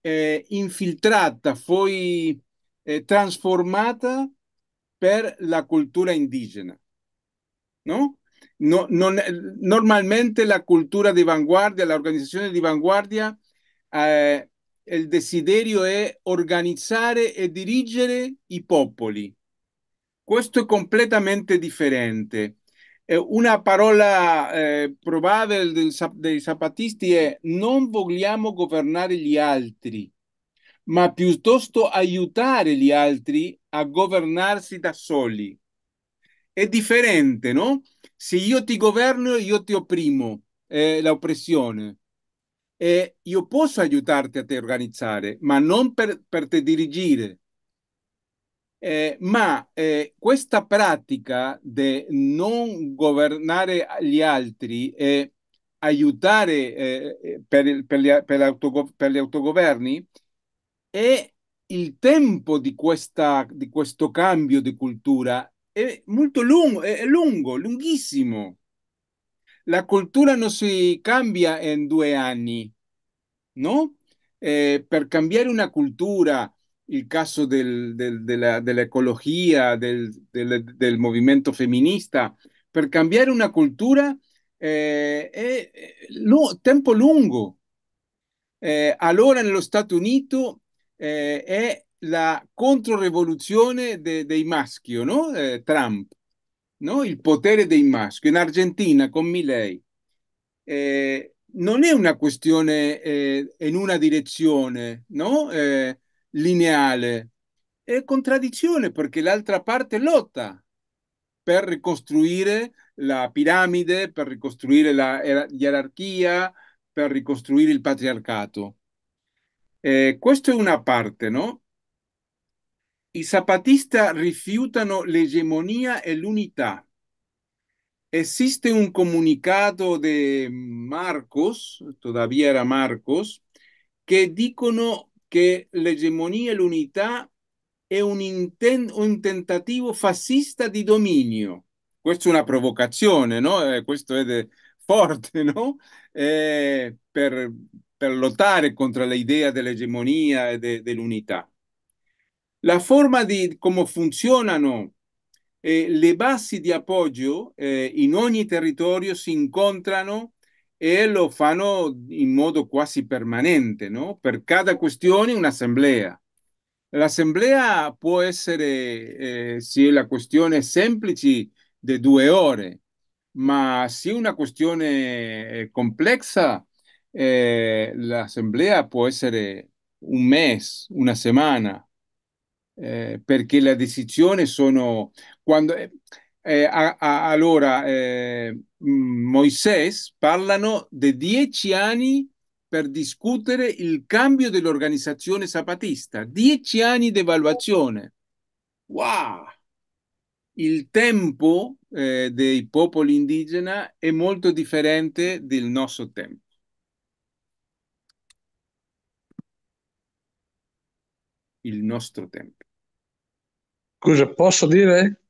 eh, infiltrata, fosse eh, trasformata per la cultura indigena. No? No, non, normalmente la cultura di vanguardia, l'organizzazione di vanguardia, eh, il desiderio è organizzare e dirigere i popoli. Questo è completamente differente. Eh, una parola eh, probabile dei, dei zapatisti è non vogliamo governare gli altri, ma piuttosto aiutare gli altri a governarsi da soli. È differente, no? se io ti governo, io ti opprimo, eh, l'oppressione. E io posso aiutarti a te organizzare, ma non per, per te dirigire. Eh, ma eh, questa pratica di non governare gli altri e aiutare eh, eh, per, per, gli, per, autogo- per gli autogoverni è il tempo di, questa, di questo cambio di cultura muy molto lungo, è lungo, La cultura no se cambia en dos años. no? Eh, per una cultura, el caso de la ecología, del, movimiento feminista, para cambiar una cultura eh, è, eh, eh, lo, tempo lungo. Eh, allora nello Stato Unito eh, la controrivoluzione de, dei maschi, no? eh, Trump, no? il potere dei maschi in Argentina con Milei. Eh, non è una questione eh, in una direzione no? Eh, lineare, è contraddizione perché l'altra parte lotta per ricostruire la piramide, per ricostruire la gerarchia, per ricostruire il patriarcato. Eh, questa è una parte, no? I zapatista rifiutano l'egemonia e l'unità. Esiste un comunicato di Marcos, todavía era Marcos, che dicono che l'egemonia e l'unità è un, inten- un tentativo fascista di dominio. Questa è una provocazione, no? Eh, questo è forte, no? Eh, per, per, lottare contro l'idea dell'egemonia e de- dell'unità. La forma di come funzionano eh, le basi di appoggio eh, in ogni territorio si incontrano e lo fanno in modo quasi permanente, no? per cada questione un'assemblea. L'assemblea può essere, eh, se la questione è semplice, di due ore, ma se una questione complessa, eh, l'assemblea può essere un mese, una settimana, eh, perché la decisione sono quando eh, eh a, a, allora eh, mm, Moisés parlano di dieci anni per discutere il cambio dell'organizzazione zapatista, dieci anni di evaluazione. Wow! Il tempo eh, dei popoli indigeni è molto differente del nostro tempo. Il nostro tempo. Scusa, posso dire?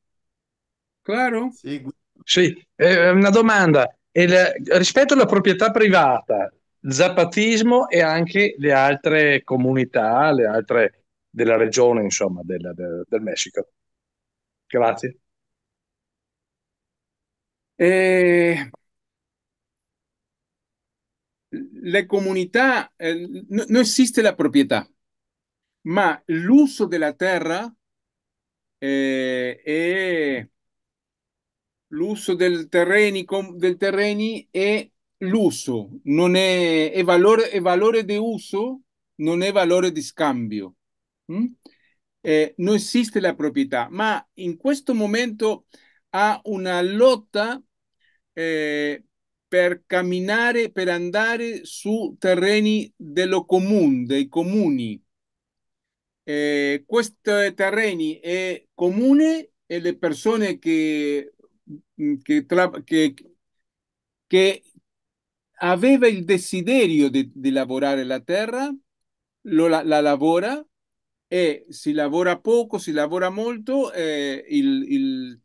Claro? Sì. sì. Eh, una domanda. Il, rispetto alla proprietà privata, zapatismo e anche le altre comunità, le altre della regione, insomma, della, del, del Messico. Grazie. Eh, le comunità, eh, no, non esiste la proprietà, ma l'uso della terra eh, e l'uso del terreni, del terreni è l'uso, non è, è, valore, è valore di uso, non è valore di scambio. Mm? Eh, non esiste la proprietà, ma in questo momento ha una lotta eh, per camminare, per andare su terreni dello comune, dei comuni eh, questi terreni è comune e le persone che, che, tra, che, che aveva il desiderio di, di lavorare la terra, lo, la, la, lavora e si lavora poco, si lavora molto, eh, il, il,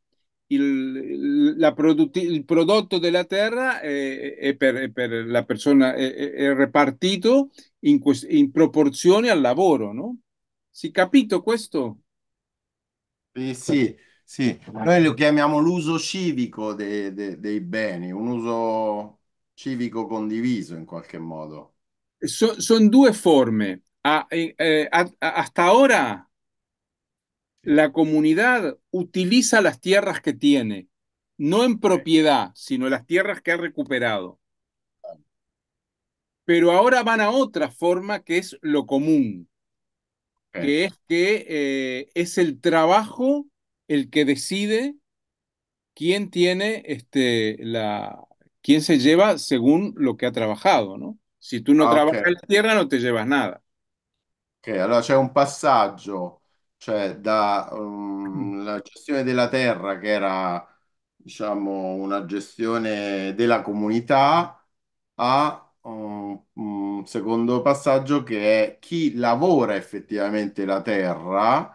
il, la prodotti, il prodotto della terra è, è, per, è per, la persona è, è repartito in, in, proporzione al lavoro, no? Si capito questo? sí sì, sì, noi lo chiamiamo l'uso civico de- de- dei beni, un uso cívico condiviso in qualche modo. Son sono due forme. Eh, eh, hasta ahora, la comunidad utiliza las tierras que tiene, no en propiedad, sino las tierras que ha recuperado. Pero ahora van a otra forma que es lo común que es que eh, es el trabajo el que decide quién tiene este, la, quién se lleva según lo que ha trabajado, ¿no? Si tú no ah, trabajas la tierra no te llevas nada. Ok, allora c'è un passaggio, cioè da la mm. mm, la gestione della terra che era, diciamo, una gestione della comunità a mm, secondo passaggio che è chi lavora effettivamente la terra,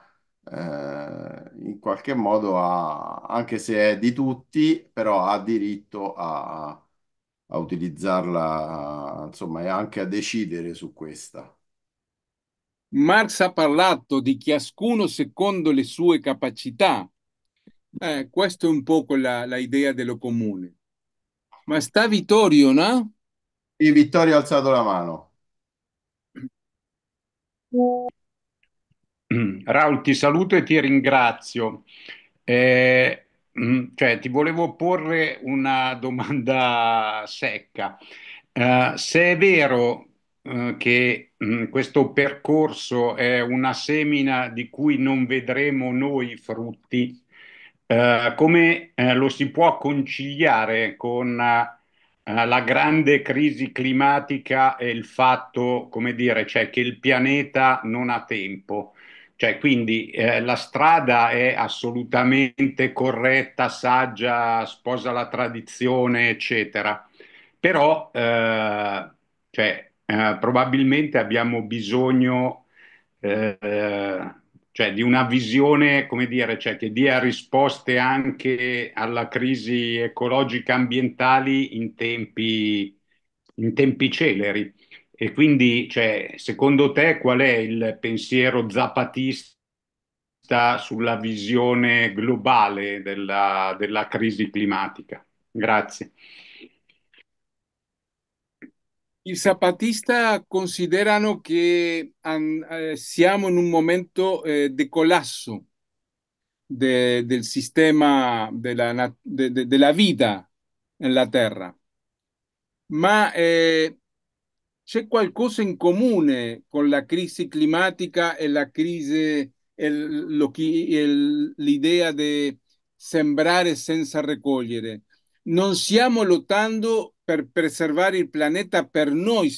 eh, in qualche modo ha, anche se è di tutti, però ha diritto a, a utilizzarla, insomma, e anche a decidere su questa. Marx ha parlato di ciascuno secondo le sue capacità. Eh, questo è un po' la, la dello comune. Ma sta Vittorio, no? Vittorio ha alzato la mano. Raul, ti saluto e ti ringrazio. Eh, mm, cioè, ti volevo porre una domanda secca. Eh, se è vero eh, che mh, mm, questo percorso è una semina di cui non vedremo noi frutti, eh, come eh, lo si può conciliare con eh, eh, la grande crisi climatica è il fatto, come dire, cioè che il pianeta non ha tempo. Cioè, quindi eh, la strada è assolutamente corretta, saggia, sposa la tradizione, eccetera. Però eh, cioè, eh, probabilmente abbiamo bisogno eh, cioè di una visione, come dire, cioè che dia risposte anche alla crisi ecologica ambientali in tempi, in tempi celeri. E quindi, cioè, secondo te, qual è il pensiero zapatista sulla visione globale della, della crisi climatica? Grazie. I zapatista considerano que estamos eh, siamo un momento eh, de colapso del sistema de, la vida en la Tierra. ma eh, c'è qualcosa común comune con la crisis climática e la idea de sembrar sembrare senza raccogliere. non stiamo lottando per preservare il pianeta per noi,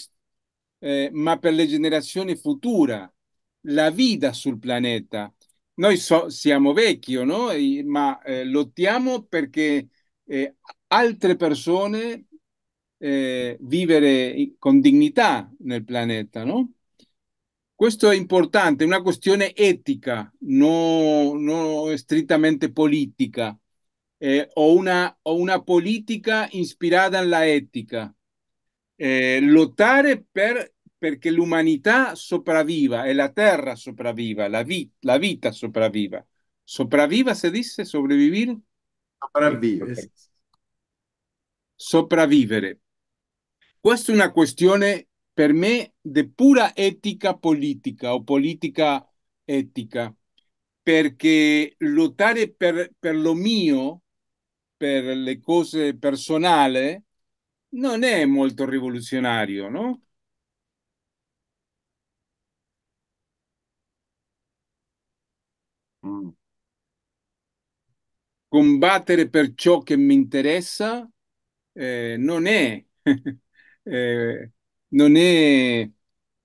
eh, ma per le generazioni future, la vita sul pianeta. Noi so, siamo vecchi, no? E, ma eh, lottiamo perché eh, altre persone eh, vivere con dignità nel pianeta, no? Questo è importante, è una questione etica, non no strettamente politica eh, o, una, o, una, politica ispirata alla etica. Eh, lottare per, perché l'umanità sopravviva e la terra sopravviva, la, vi, la vita sopravviva. Sopravviva si dice sopravvivere? Sopravvivere. Sopravvivere. Questa è una questione per me di pura etica politica o politica etica, perché lottare per, per lo mio per le cose personali non è molto rivoluzionario, no? Mm. Combattere per ciò che mi interessa eh, non è, eh, non è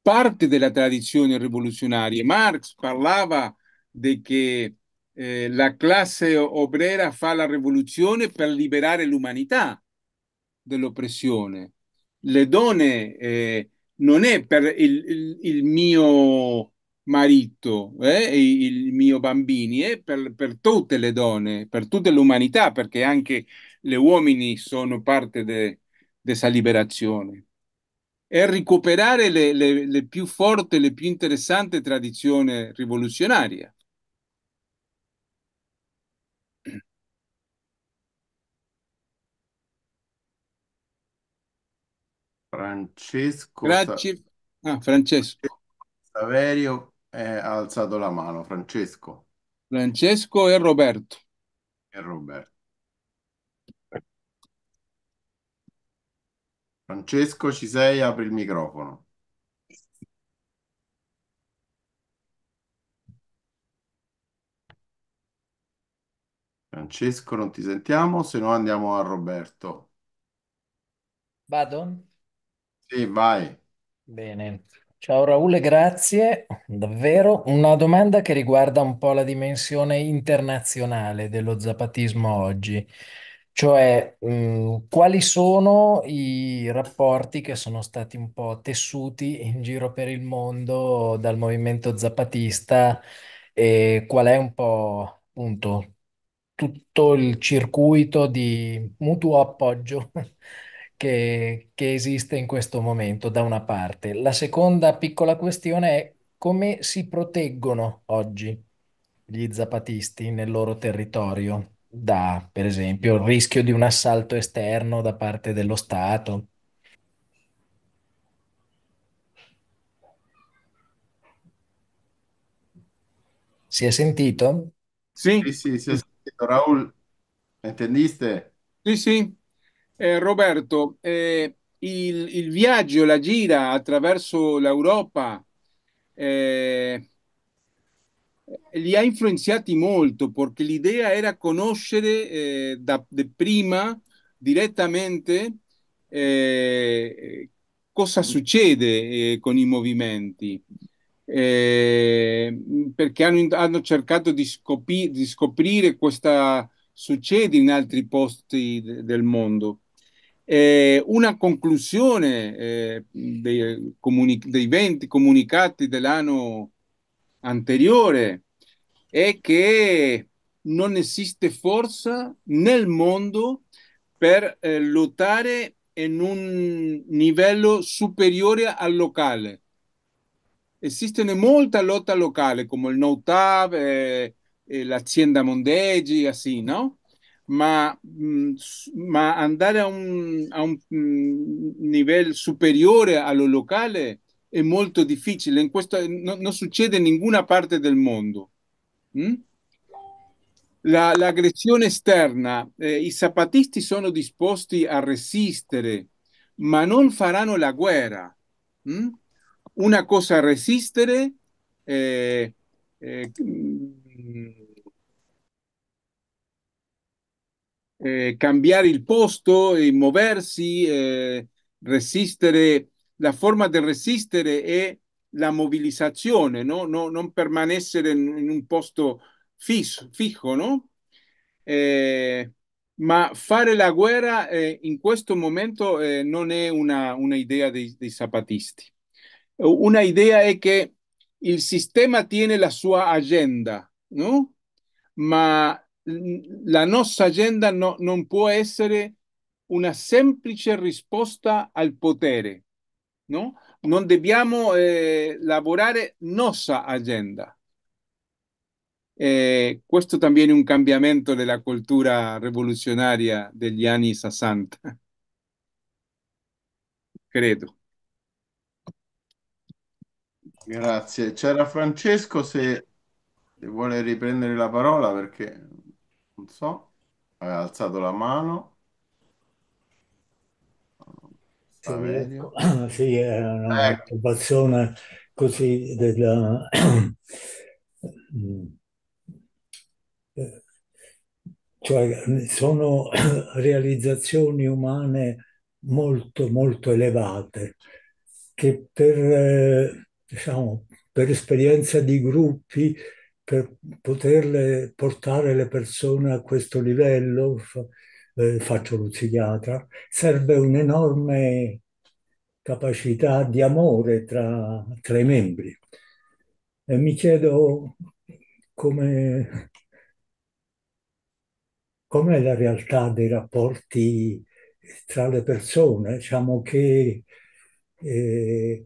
parte della tradizione rivoluzionaria. Marx parlava di che eh, la classe obrera fa la rivoluzione per liberare l'umanità dell'oppressione. Le donne eh, non è per il, il, il mio marito eh, e i miei bambini, è per, per, tutte le donne, per tutta l'umanità, perché anche gli uomini sono parte di questa liberazione. È recuperare le, le, le più forti, le più interessanti tradizioni rivoluzionarie. Francesco, Grazie. Ah, Francesco. Saverio eh, ha alzato la mano. Francesco. Francesco e Roberto. E Roberto. Francesco, ci sei? Apri il microfono. Francesco, non ti sentiamo, se no andiamo a Roberto. Vado? Sì, vai. Bene. Ciao Raul, grazie. Davvero una domanda che riguarda un po' la dimensione internazionale dello zapatismo oggi, cioè mh, mm, quali sono i rapporti che sono stati un po' tessuti in giro per il mondo dal movimento zapatista e qual è un po' appunto tutto il circuito di mutuo appoggio che, che esiste in questo momento, da una parte. La seconda piccola questione è come si proteggono oggi gli zapatisti nel loro territorio da, per esempio, il rischio di un assalto esterno da parte dello Stato. Si è sentito? Sì, sì, sí, sí, si Raul, ¿entendiste? Sì, sì. Eh, Roberto, eh, il, il, viaggio, la gira attraverso l'Europa eh, li ha influenzati molto perché l'idea era conoscere eh, da prima direttamente eh, cosa succede eh, con i movimenti. perché hanno, hanno, cercato di, scopri, di scoprire cosa succede in altri posti del mondo eh, una conclusione eh, dei, comuni- dei 20 comunicati dell'anno anteriore è che non esiste forza nel mondo per eh, lottare in un livello superiore al locale. Esiste molta lotta locale, come il NoTab, eh, l'azienda Mondeggi, così, no? ma, mm, ma andare a un, a un livello mm, superiore allo locale è molto difficile, in questo, no, non succede in nessuna parte del mondo. Mm? La, l'aggressione esterna, eh, i zapatisti sono disposti a resistere, ma non faranno la guerra. Mm? Una cosa è resistere, eh, eh, mm, eh, cambiare il posto, eh, muoversi, eh, resistere. La forma di resistere è la mobilizzazione, no? No, non permanere in, in un posto fisso, fijo, no? Eh, ma fare la guerra eh, in questo momento eh, non è una, una idea dei, dei zapatisti. Una idea è che il sistema tiene la sua agenda, no? ma la nostra agenda no, non può essere una semplice risposta al potere, no? Non dobbiamo eh, lavorare nostra agenda. Eh, questo también è un cambiamento della cultura rivoluzionaria degli anni 60, credo. Grazie. C'era Francesco se vuole riprendere la parola perché non so, ha alzato la mano. Saverio. Ecco. Sì, è una Ecco. occupazione così della... Mm. cioè sono realizzazioni umane molto molto elevate che per, eh, diciamo, per esperienza di gruppi per poterle portare le persone a questo livello, eh, faccio lo psichiatra, serve un'enorme capacità di amore tra, tra i membri. E mi chiedo come, com'è la realtà dei rapporti tra le persone, diciamo che eh,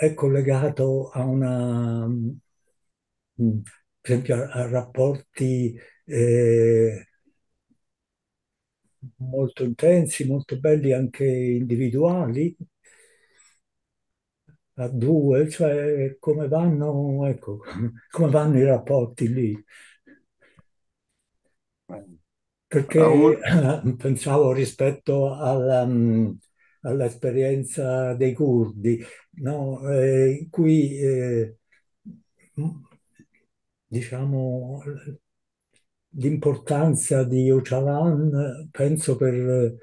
è collegato a una, mm, per esempio, a, a rapporti eh, molto intensi, molto belli anche individuali, a due, cioè come vanno, ecco, come vanno i rapporti lì. Perché pensavo rispetto al, mm, all'esperienza dei curdi, no? eh, in cui eh, diciamo, l'importanza di Ocalan penso per,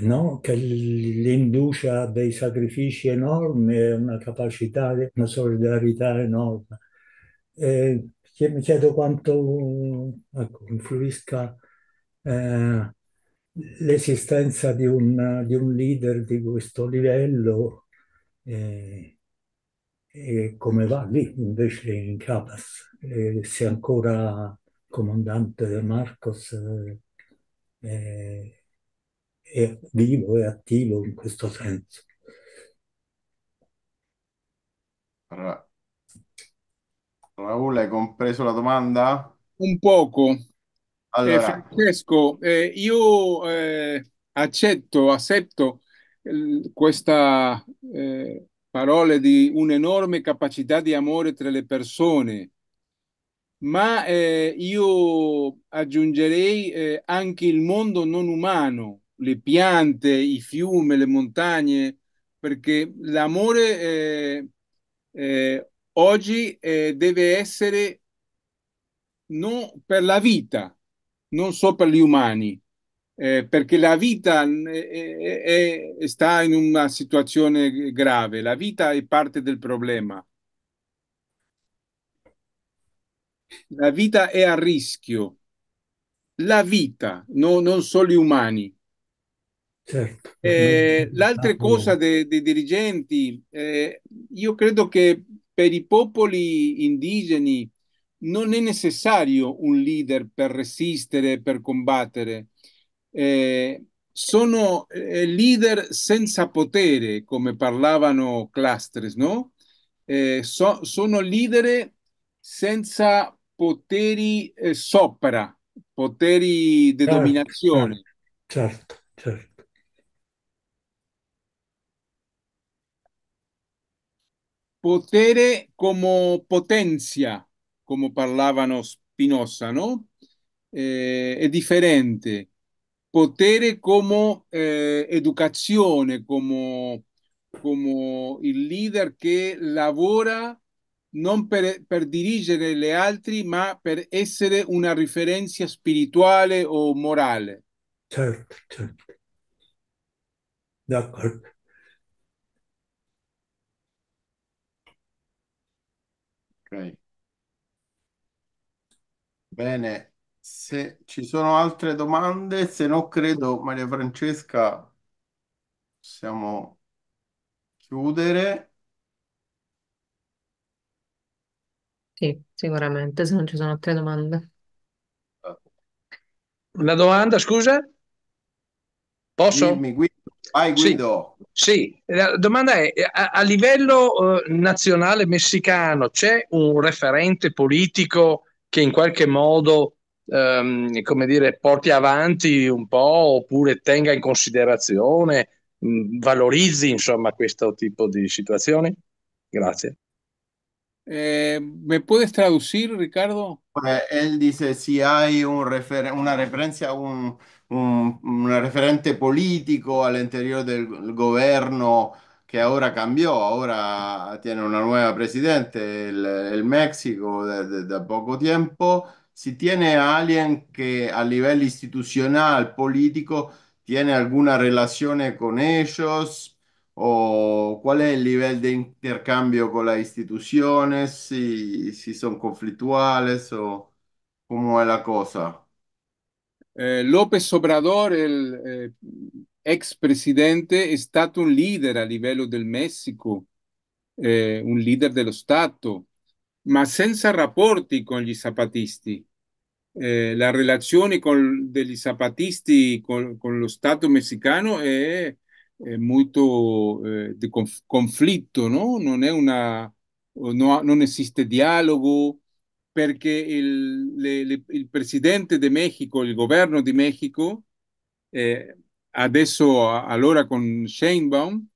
no? che l'induce a dei sacrifici enormi e una capacità, una solidarietà enorme. Eh, mi chiedo quanto ecco, influisca eh, l'esistenza di, di, un leader di questo livello eh, e come va lì invece in Capas, se ancora comandante Marcos eh, è vivo e attivo in questo senso. Allora, Raul, hai compreso la domanda? Un poco. Eh, allora. Eh, Francesco, eh, io eh, accetto, accetto questa eh, parola di un'enorme capacità di amore tra le persone, ma eh, io aggiungerei anche il mondo non umano, le piante, i fiumi, le montagne, perché l'amore oggi deve essere non per la vita, non sopra gli umani, eh, perché la vita è, eh, è, eh, eh, sta in una situazione grave, la vita è parte del problema. La vita è a rischio, la vita, no, non solo gli umani. Certo. Eh, l'altra cosa dei, dei dirigenti, eh, io credo che per i popoli indigeni non è necessario un leader per resistere, per combattere. Eh, sono eh, leader senza potere, come parlavano Clastres, no? Eh, so, sono leader senza poteri eh, sopra, poteri di certo, dominazione. Certo, certo. Potere come potenza como parlavano Spinoza, ¿no? Eh, è differente. Potere come eh, educazione, come, come il leader che lavora non per, per, dirigere gli altri, ma per essere una referenza spirituale o morale. Certo, certo. D'accordo. Ok. Bene, se ci sono altre domande, se no credo Maria Francesca possiamo chiudere. Sì, sicuramente, se non ci sono altre domande. Una domanda, scusa? Posso? Dimmi, Guido. Vai, Guido. Sì, la domanda è, a, a livello eh, nazionale messicano c'è un referente politico che in qualche modo ehm, come dire, porti avanti un po' oppure tenga in considerazione, mh, mm, valorizzi insomma questo tipo di situazioni? Grazie. Eh, ¿Me puedes traducir, Ricardo? Él dice, si hay un refer una referencia, un, un, un referente político al interior del gobierno, que ahora cambió, ahora tiene una nueva presidente, el, México, desde de, poco tiempo. Si tiene alguien que a nivel institucional, político, tiene alguna relación con ellos, o cuál es el nivel de intercambio con las instituciones, si, si son conflictuales o cómo es la cosa. Eh, López Obrador, el eh, ex presidente, è stato un leader a livello del Messico, eh, un leader dello Stato, ma senza rapporti con gli zapatisti. Eh, la relazione con, degli zapatisti con, con lo Stato messicano è, è molto eh, di conf- conflitto, no? non, una, no, non esiste dialogo perché il, le, le, il presidente di Messico, il governo di Messico, eh, adesso allora con Sheinbaum,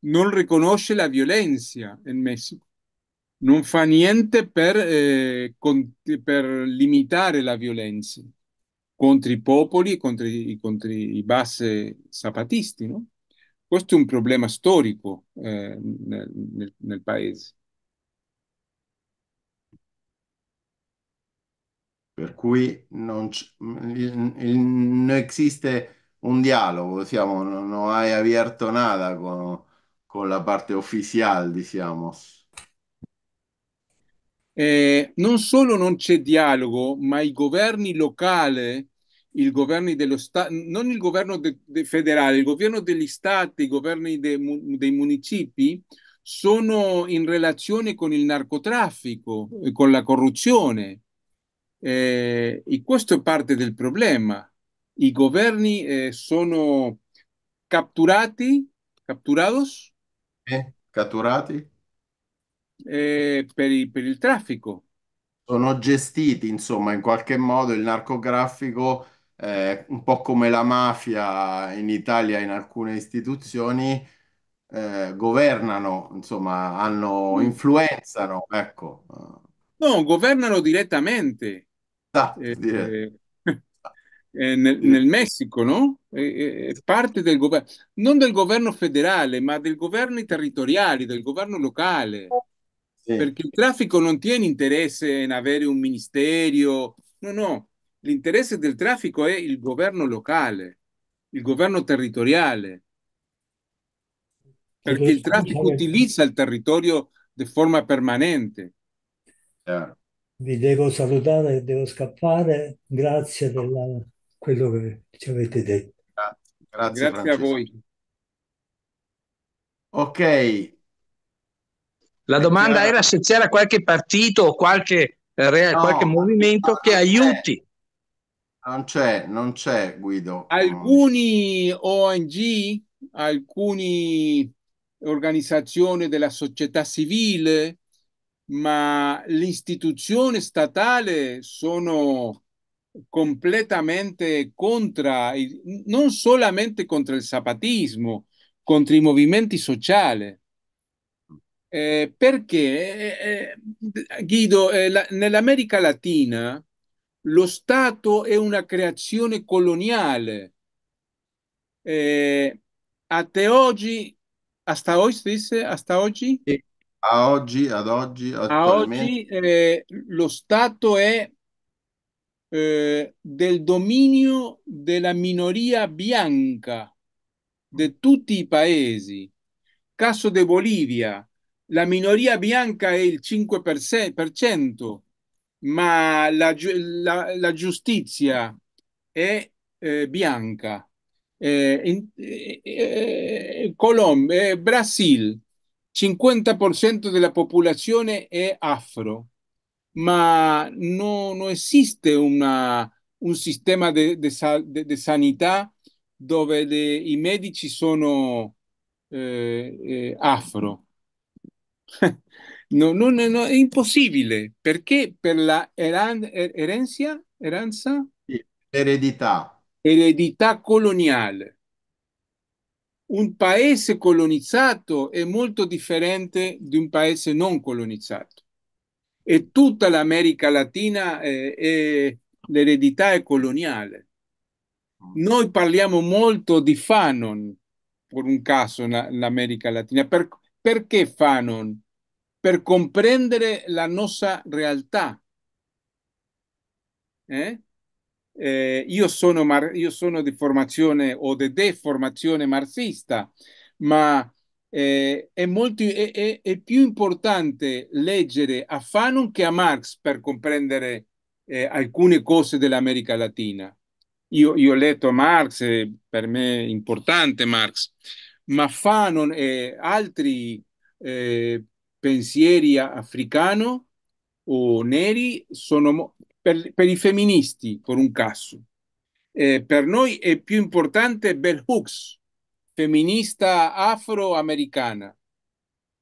non riconosce la violenza in Messico, non fa niente per, eh, con, per limitare la violenza contro i popoli, contro i, contro i basse zapatisti. No? Questo è un problema storico eh, nel, nel, nel paese. Per cui non, non esiste un dialogo, digamos, no, no hay nada con, con, la parte ufficiale, digamos. Eh, non solo non c'è dialogo, ma i governi locali, i governi dello Stato, non il governo de- de federale, il governo degli stati, i governi de mu- dei municipi, sono in relazione con il narcotraffico e con la corruzione. Eh, e questo è parte del problema i governi eh, sono catturati, catturados? Eh, catturati? Eh, per, i, per, il traffico. Sono gestiti, insomma, in qualche modo il narcografico, eh, un po' come la mafia in Italia in alcune istituzioni, eh, governano, insomma, hanno, mm. influenzano, ecco. No, governano direttamente. Esatto, direttamente eh, eh, nel, nel, Messico, no? È parte del governo, non del governo federale, ma del governo territoriale, del governo locale. Sì. Perché il traffico non tiene interesse in avere un ministero, no, no, l'interesse del traffico è il governo locale, il governo territoriale, perché il traffico utilizza il territorio di forma permanente. Vi devo salutare, devo scappare, grazie della quello che ci avete detto. Grazie, Grazie a voi. Ok. La domanda era se c'era qualche partito o qualche, eh, real, no, qualche movimento che aiuti. Non c'è, non c'è Guido. Alcuni ONG, alcune organizzazioni della società civile, ma l'istituzione statale sono completamente contra, non solamente contro il zapatismo, contro i movimenti sociali. Eh, perché, eh, eh, Guido, eh, la, nell'America Latina lo Stato è una creazione coloniale. Eh, a te oggi, hasta oggi si hasta oggi? A oggi, ad oggi, a oggi eh, lo Stato è eh, del dominio della minoria bianca di tutti i paesi. Caso di Bolivia, la minoria bianca è il 5%, ma la, la, la giustizia è eh, bianca. Eh, in, eh, eh Colom- eh, Brasil, 50% della popolazione è afro ma no, non esiste una, un sistema di sanità dove le, i medici sono eh, eh, afro. no, no, no, è impossibile perché per la eran, er, erenzia, eranza? eredità. Eredità coloniale. Un paese colonizzato è molto differente di un paese non colonizzato e tutta l'America Latina è, eh, è, l'eredità è coloniale. Noi parliamo molto di Fanon, per un caso, l'America Latina. Per, perché Fanon? Per comprendere la nostra realtà. Eh? Eh, io, sono mar- io sono di formazione o di deformazione marxista, ma eh, è, molto, è, è, è, più importante leggere a Fanon che a Marx per comprendere eh, alcune cose dell'America Latina. Io, io, ho letto Marx, per me è importante Marx, ma Fanon e altri eh, pensieri africani o neri sono per, per, i femministi, per un caso. Eh, per noi è più importante Bell Hooks, feminista afroamericana.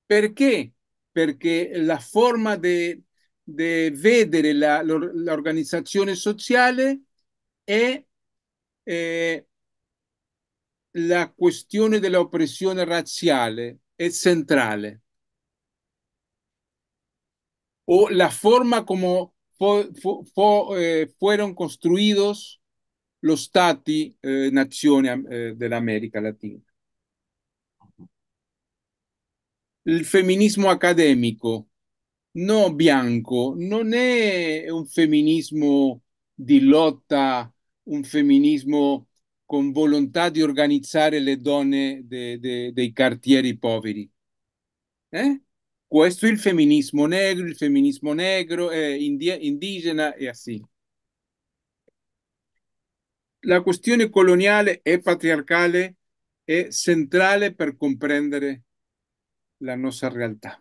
qué? Porque la forma de vedere la organización social es eh, la cuestión de la opresión racial, es central. O la forma como eh, fueron construidos los stati eh, naciones de la América Latina. il femminismo accademico no bianco non è un femminismo di lotta, un femminismo con volontà di organizzare le donne de, de, dei quartieri poveri. Eh? Questo è il femminismo negro, il femminismo negro, eh, indigena e così. La questione coloniale e patriarcale è centrale per comprendere la nostra realtà.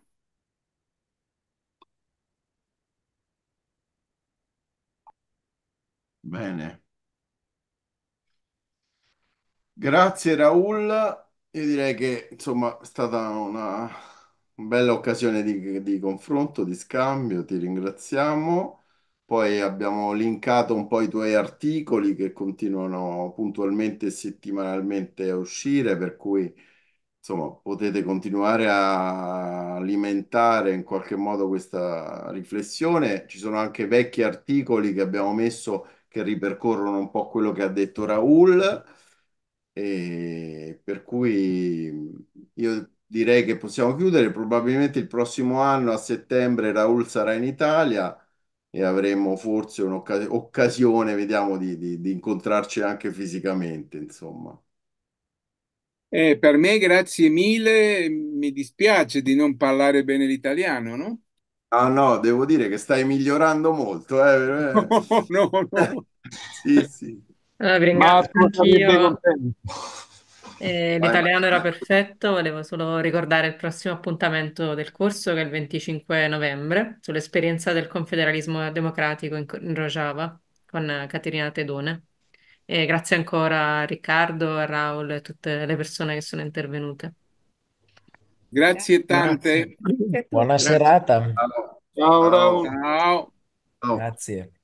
Bene. Grazie Raul, io direi che insomma è stata una bella occasione di, di confronto, di scambio, ti ringraziamo. Poi abbiamo linkato un po' i tuoi articoli che continuano puntualmente e settimanalmente a uscire, per cui insomma, potete continuare a alimentare in qualche modo questa riflessione. Ci sono anche vecchi articoli che abbiamo messo che ripercorrono un po' quello che ha detto Raul, e per cui io direi che possiamo chiudere. Probabilmente il prossimo anno, a settembre, Raul sarà in Italia e avremo forse un'occasione, vediamo, di, di, di incontrarci anche fisicamente, insomma. Eh, per me, grazie mille, mi dispiace di non parlare bene l'italiano, no? Ah no, devo dire che stai migliorando molto, eh. No, no, no. sì, sì. Allora, ringrazio anch'io. Eh, l'italiano era perfetto, volevo solo ricordare il prossimo appuntamento del corso che è il 25 novembre sull'esperienza del confederalismo democratico in Rojava con Caterina Tedone. E grazie ancora a Riccardo, a Raul e a tutte le persone che sono intervenute. Grazie tante. Buona grazie. serata. Ciao, Raul. Ciao. Ciao. Grazie.